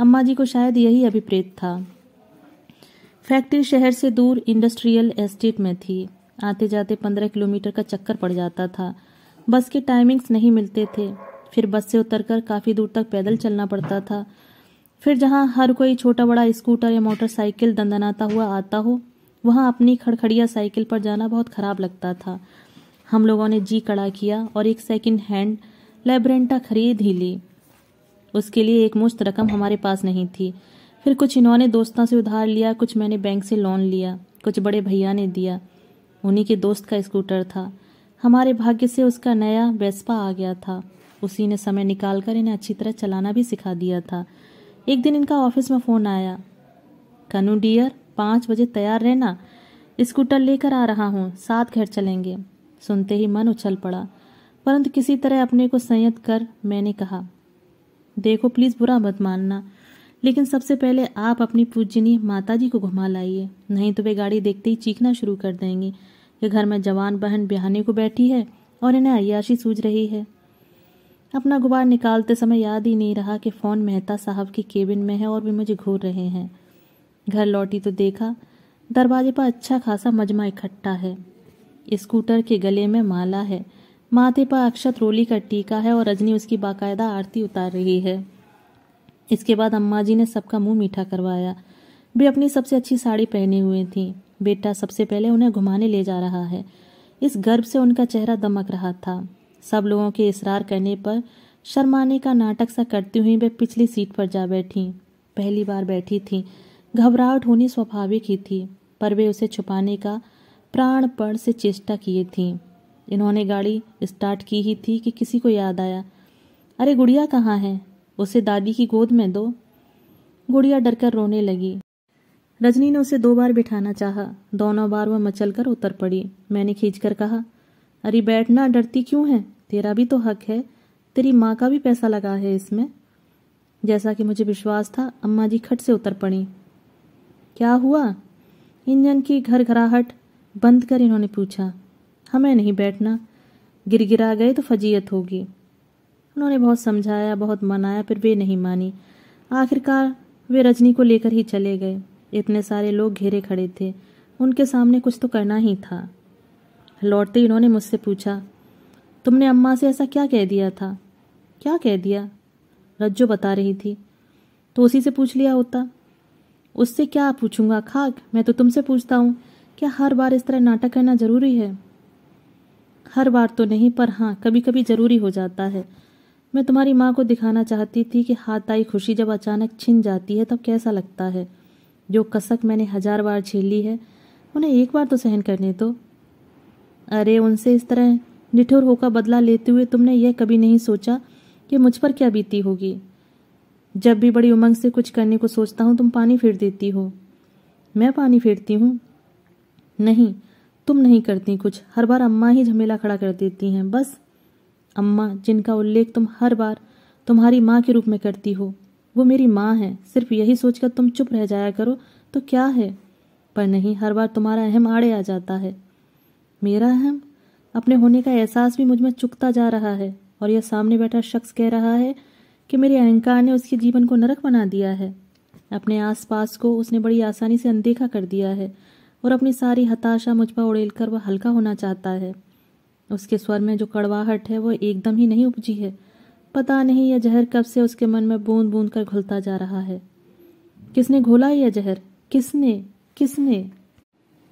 अम्मा जी को शायद यही अभिप्रेत था फैक्ट्री शहर से दूर इंडस्ट्रियल एस्टेट में थी आते जाते पंद्रह किलोमीटर का चक्कर पड़ जाता था बस के टाइमिंग्स नहीं मिलते थे फिर बस से उतरकर काफ़ी दूर तक पैदल चलना पड़ता था फिर जहाँ हर कोई छोटा बड़ा स्कूटर या मोटरसाइकिल दंदनाता हुआ आता हो वहाँ अपनी खड़खड़िया साइकिल पर जाना बहुत खराब लगता था हम लोगों ने जी कड़ा किया और एक सेकंड हैंड लेबरेंटा खरीद ही ली उसके लिए एक मुश्त रकम हमारे पास नहीं थी फिर कुछ इन्होंने दोस्तों से उधार लिया कुछ मैंने बैंक से लोन लिया कुछ बड़े भैया ने दिया उन्हीं के दोस्त का स्कूटर था हमारे भाग्य से उसका नया वेस्पा आ गया था उसी ने समय कर इन्हें अच्छी तरह चलाना भी सिखा दिया था एक दिन इनका ऑफिस में फ़ोन आया कनू डियर पांच बजे तैयार रहना स्कूटर लेकर आ रहा हूँ सात घर चलेंगे सुनते ही मन उछल पड़ा परंतु किसी तरह अपने को संयत कर मैंने कहा देखो प्लीज़ बुरा मत मानना लेकिन सबसे पहले आप अपनी पूजनी माता जी को घुमा लाइए नहीं तो वे गाड़ी देखते ही चीखना शुरू कर देंगी कि घर में जवान बहन बिहाने को बैठी है और इन्हें अयाशी सूझ रही है अपना गुबार निकालते समय याद ही नहीं रहा कि फ़ोन मेहता साहब की केबिन में है और भी मुझे घूर रहे हैं घर लौटी तो देखा दरवाजे पर अच्छा खासा मजमा इकट्ठा है स्कूटर के गले में माला है माथे पर अक्षत रोली का टीका है और रजनी उसकी बाकायदा आरती उतार रही है इसके बाद अम्मा जी ने सबका मुंह मीठा करवाया वे अपनी सबसे अच्छी साड़ी पहने हुए थी बेटा सबसे पहले उन्हें घुमाने ले जा रहा है इस गर्व से उनका चेहरा दमक रहा था सब लोगों के इसरार करने पर शर्माने का नाटक सा करती हुई वे पिछली सीट पर जा बैठी पहली बार बैठी थी घबराहट होनी स्वाभाविक ही थी पर वे उसे छुपाने का प्राणपण से चेष्टा किए थी इन्होंने गाड़ी स्टार्ट की ही थी कि किसी को याद आया अरे गुड़िया कहाँ है उसे दादी की गोद में दो गुड़िया डरकर रोने लगी रजनी ने उसे दो बार बिठाना चाहा दोनों बार वह मचल कर उतर पड़ी मैंने खींचकर कहा अरे बैठना डरती क्यों है तेरा भी तो हक है तेरी माँ का भी पैसा लगा है इसमें जैसा कि मुझे विश्वास था अम्मा जी खट से उतर पड़ी क्या हुआ इंजन की घर घराहट बंद कर इन्होंने पूछा हमें नहीं बैठना गिर गिरा गए तो फजीयत होगी उन्होंने बहुत समझाया बहुत मनाया फिर वे नहीं मानी आखिरकार वे रजनी को लेकर ही चले गए इतने सारे लोग घेरे खड़े थे उनके सामने कुछ तो करना ही था लौटते ही उन्होंने मुझसे पूछा तुमने अम्मा से ऐसा क्या कह दिया था क्या कह दिया रज्जो बता रही थी तो उसी से पूछ लिया होता उससे क्या पूछूंगा खाक मैं तो तुमसे पूछता हूँ क्या हर बार इस तरह नाटक करना ज़रूरी है हर बार तो नहीं पर हाँ कभी कभी ज़रूरी हो जाता है मैं तुम्हारी माँ को दिखाना चाहती थी कि हाथ आई खुशी जब अचानक छिन जाती है तब तो कैसा लगता है जो कसक मैंने हजार बार झेली है उन्हें एक बार तो सहन करने दो तो। अरे उनसे इस तरह निठुर होकर बदला लेते हुए तुमने यह कभी नहीं सोचा कि मुझ पर क्या बीती होगी जब भी बड़ी उमंग से कुछ करने को सोचता हूँ तुम पानी फेर देती हो मैं पानी फेरती हूँ नहीं तुम नहीं करती कुछ हर बार अम्मा ही झमेला खड़ा कर देती हैं बस अम्मा जिनका उल्लेख तुम हर बार तुम्हारी माँ के रूप में करती हो वो मेरी माँ है सिर्फ यही सोचकर तुम चुप रह जाया करो तो क्या है पर नहीं हर बार तुम्हारा अहम आड़े आ जाता है मेरा अहम अपने होने का एहसास भी मुझमें चुकता जा रहा है और यह सामने बैठा शख्स कह रहा है कि मेरे अहंकार ने उसके जीवन को नरक बना दिया है अपने आसपास को उसने बड़ी आसानी से अनदेखा कर दिया है और अपनी सारी हताशा मुझ पर उड़ेल कर वह हल्का होना चाहता है उसके स्वर में जो कड़वाहट है वह एकदम ही नहीं उपजी है पता नहीं यह जहर कब से उसके मन में बूंद बूंद कर घुलता जा रहा है किसने घोला यह जहर किसने किसने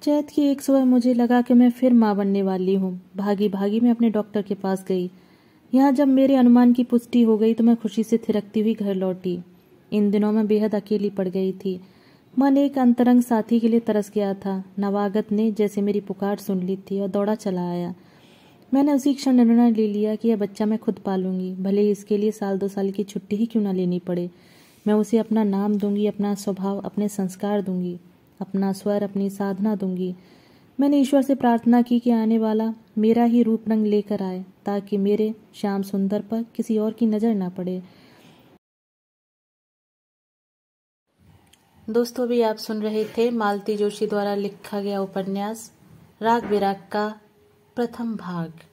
चैत की एक सुबह मुझे लगा कि मैं फिर माँ बनने वाली हूँ भागी भागी मैं अपने डॉक्टर के पास गई यहाँ जब मेरे अनुमान की पुष्टि हो गई तो मैं खुशी से थिरकती हुई घर लौटी इन दिनों में बेहद अकेली पड़ गई थी मन एक अंतरंग साथी के लिए तरस गया था नवागत ने जैसे मेरी पुकार सुन ली थी और दौड़ा चला आया मैंने उसी क्षण निर्णय ले लिया कि यह बच्चा मैं खुद पालूंगी भले ही इसके लिए साल दो साल की छुट्टी ही क्यों ना लेनी पड़े मैं उसे अपना नाम दूंगी अपना स्वभाव अपने संस्कार दूंगी अपना स्वर अपनी साधना दूंगी मैंने ईश्वर से प्रार्थना की कि आने वाला मेरा ही रूप रंग लेकर आए ताकि मेरे श्याम सुंदर पर किसी और की नज़र ना पड़े दोस्तों भी आप सुन रहे थे मालती जोशी द्वारा लिखा गया उपन्यास राग विराग का प्रथम भाग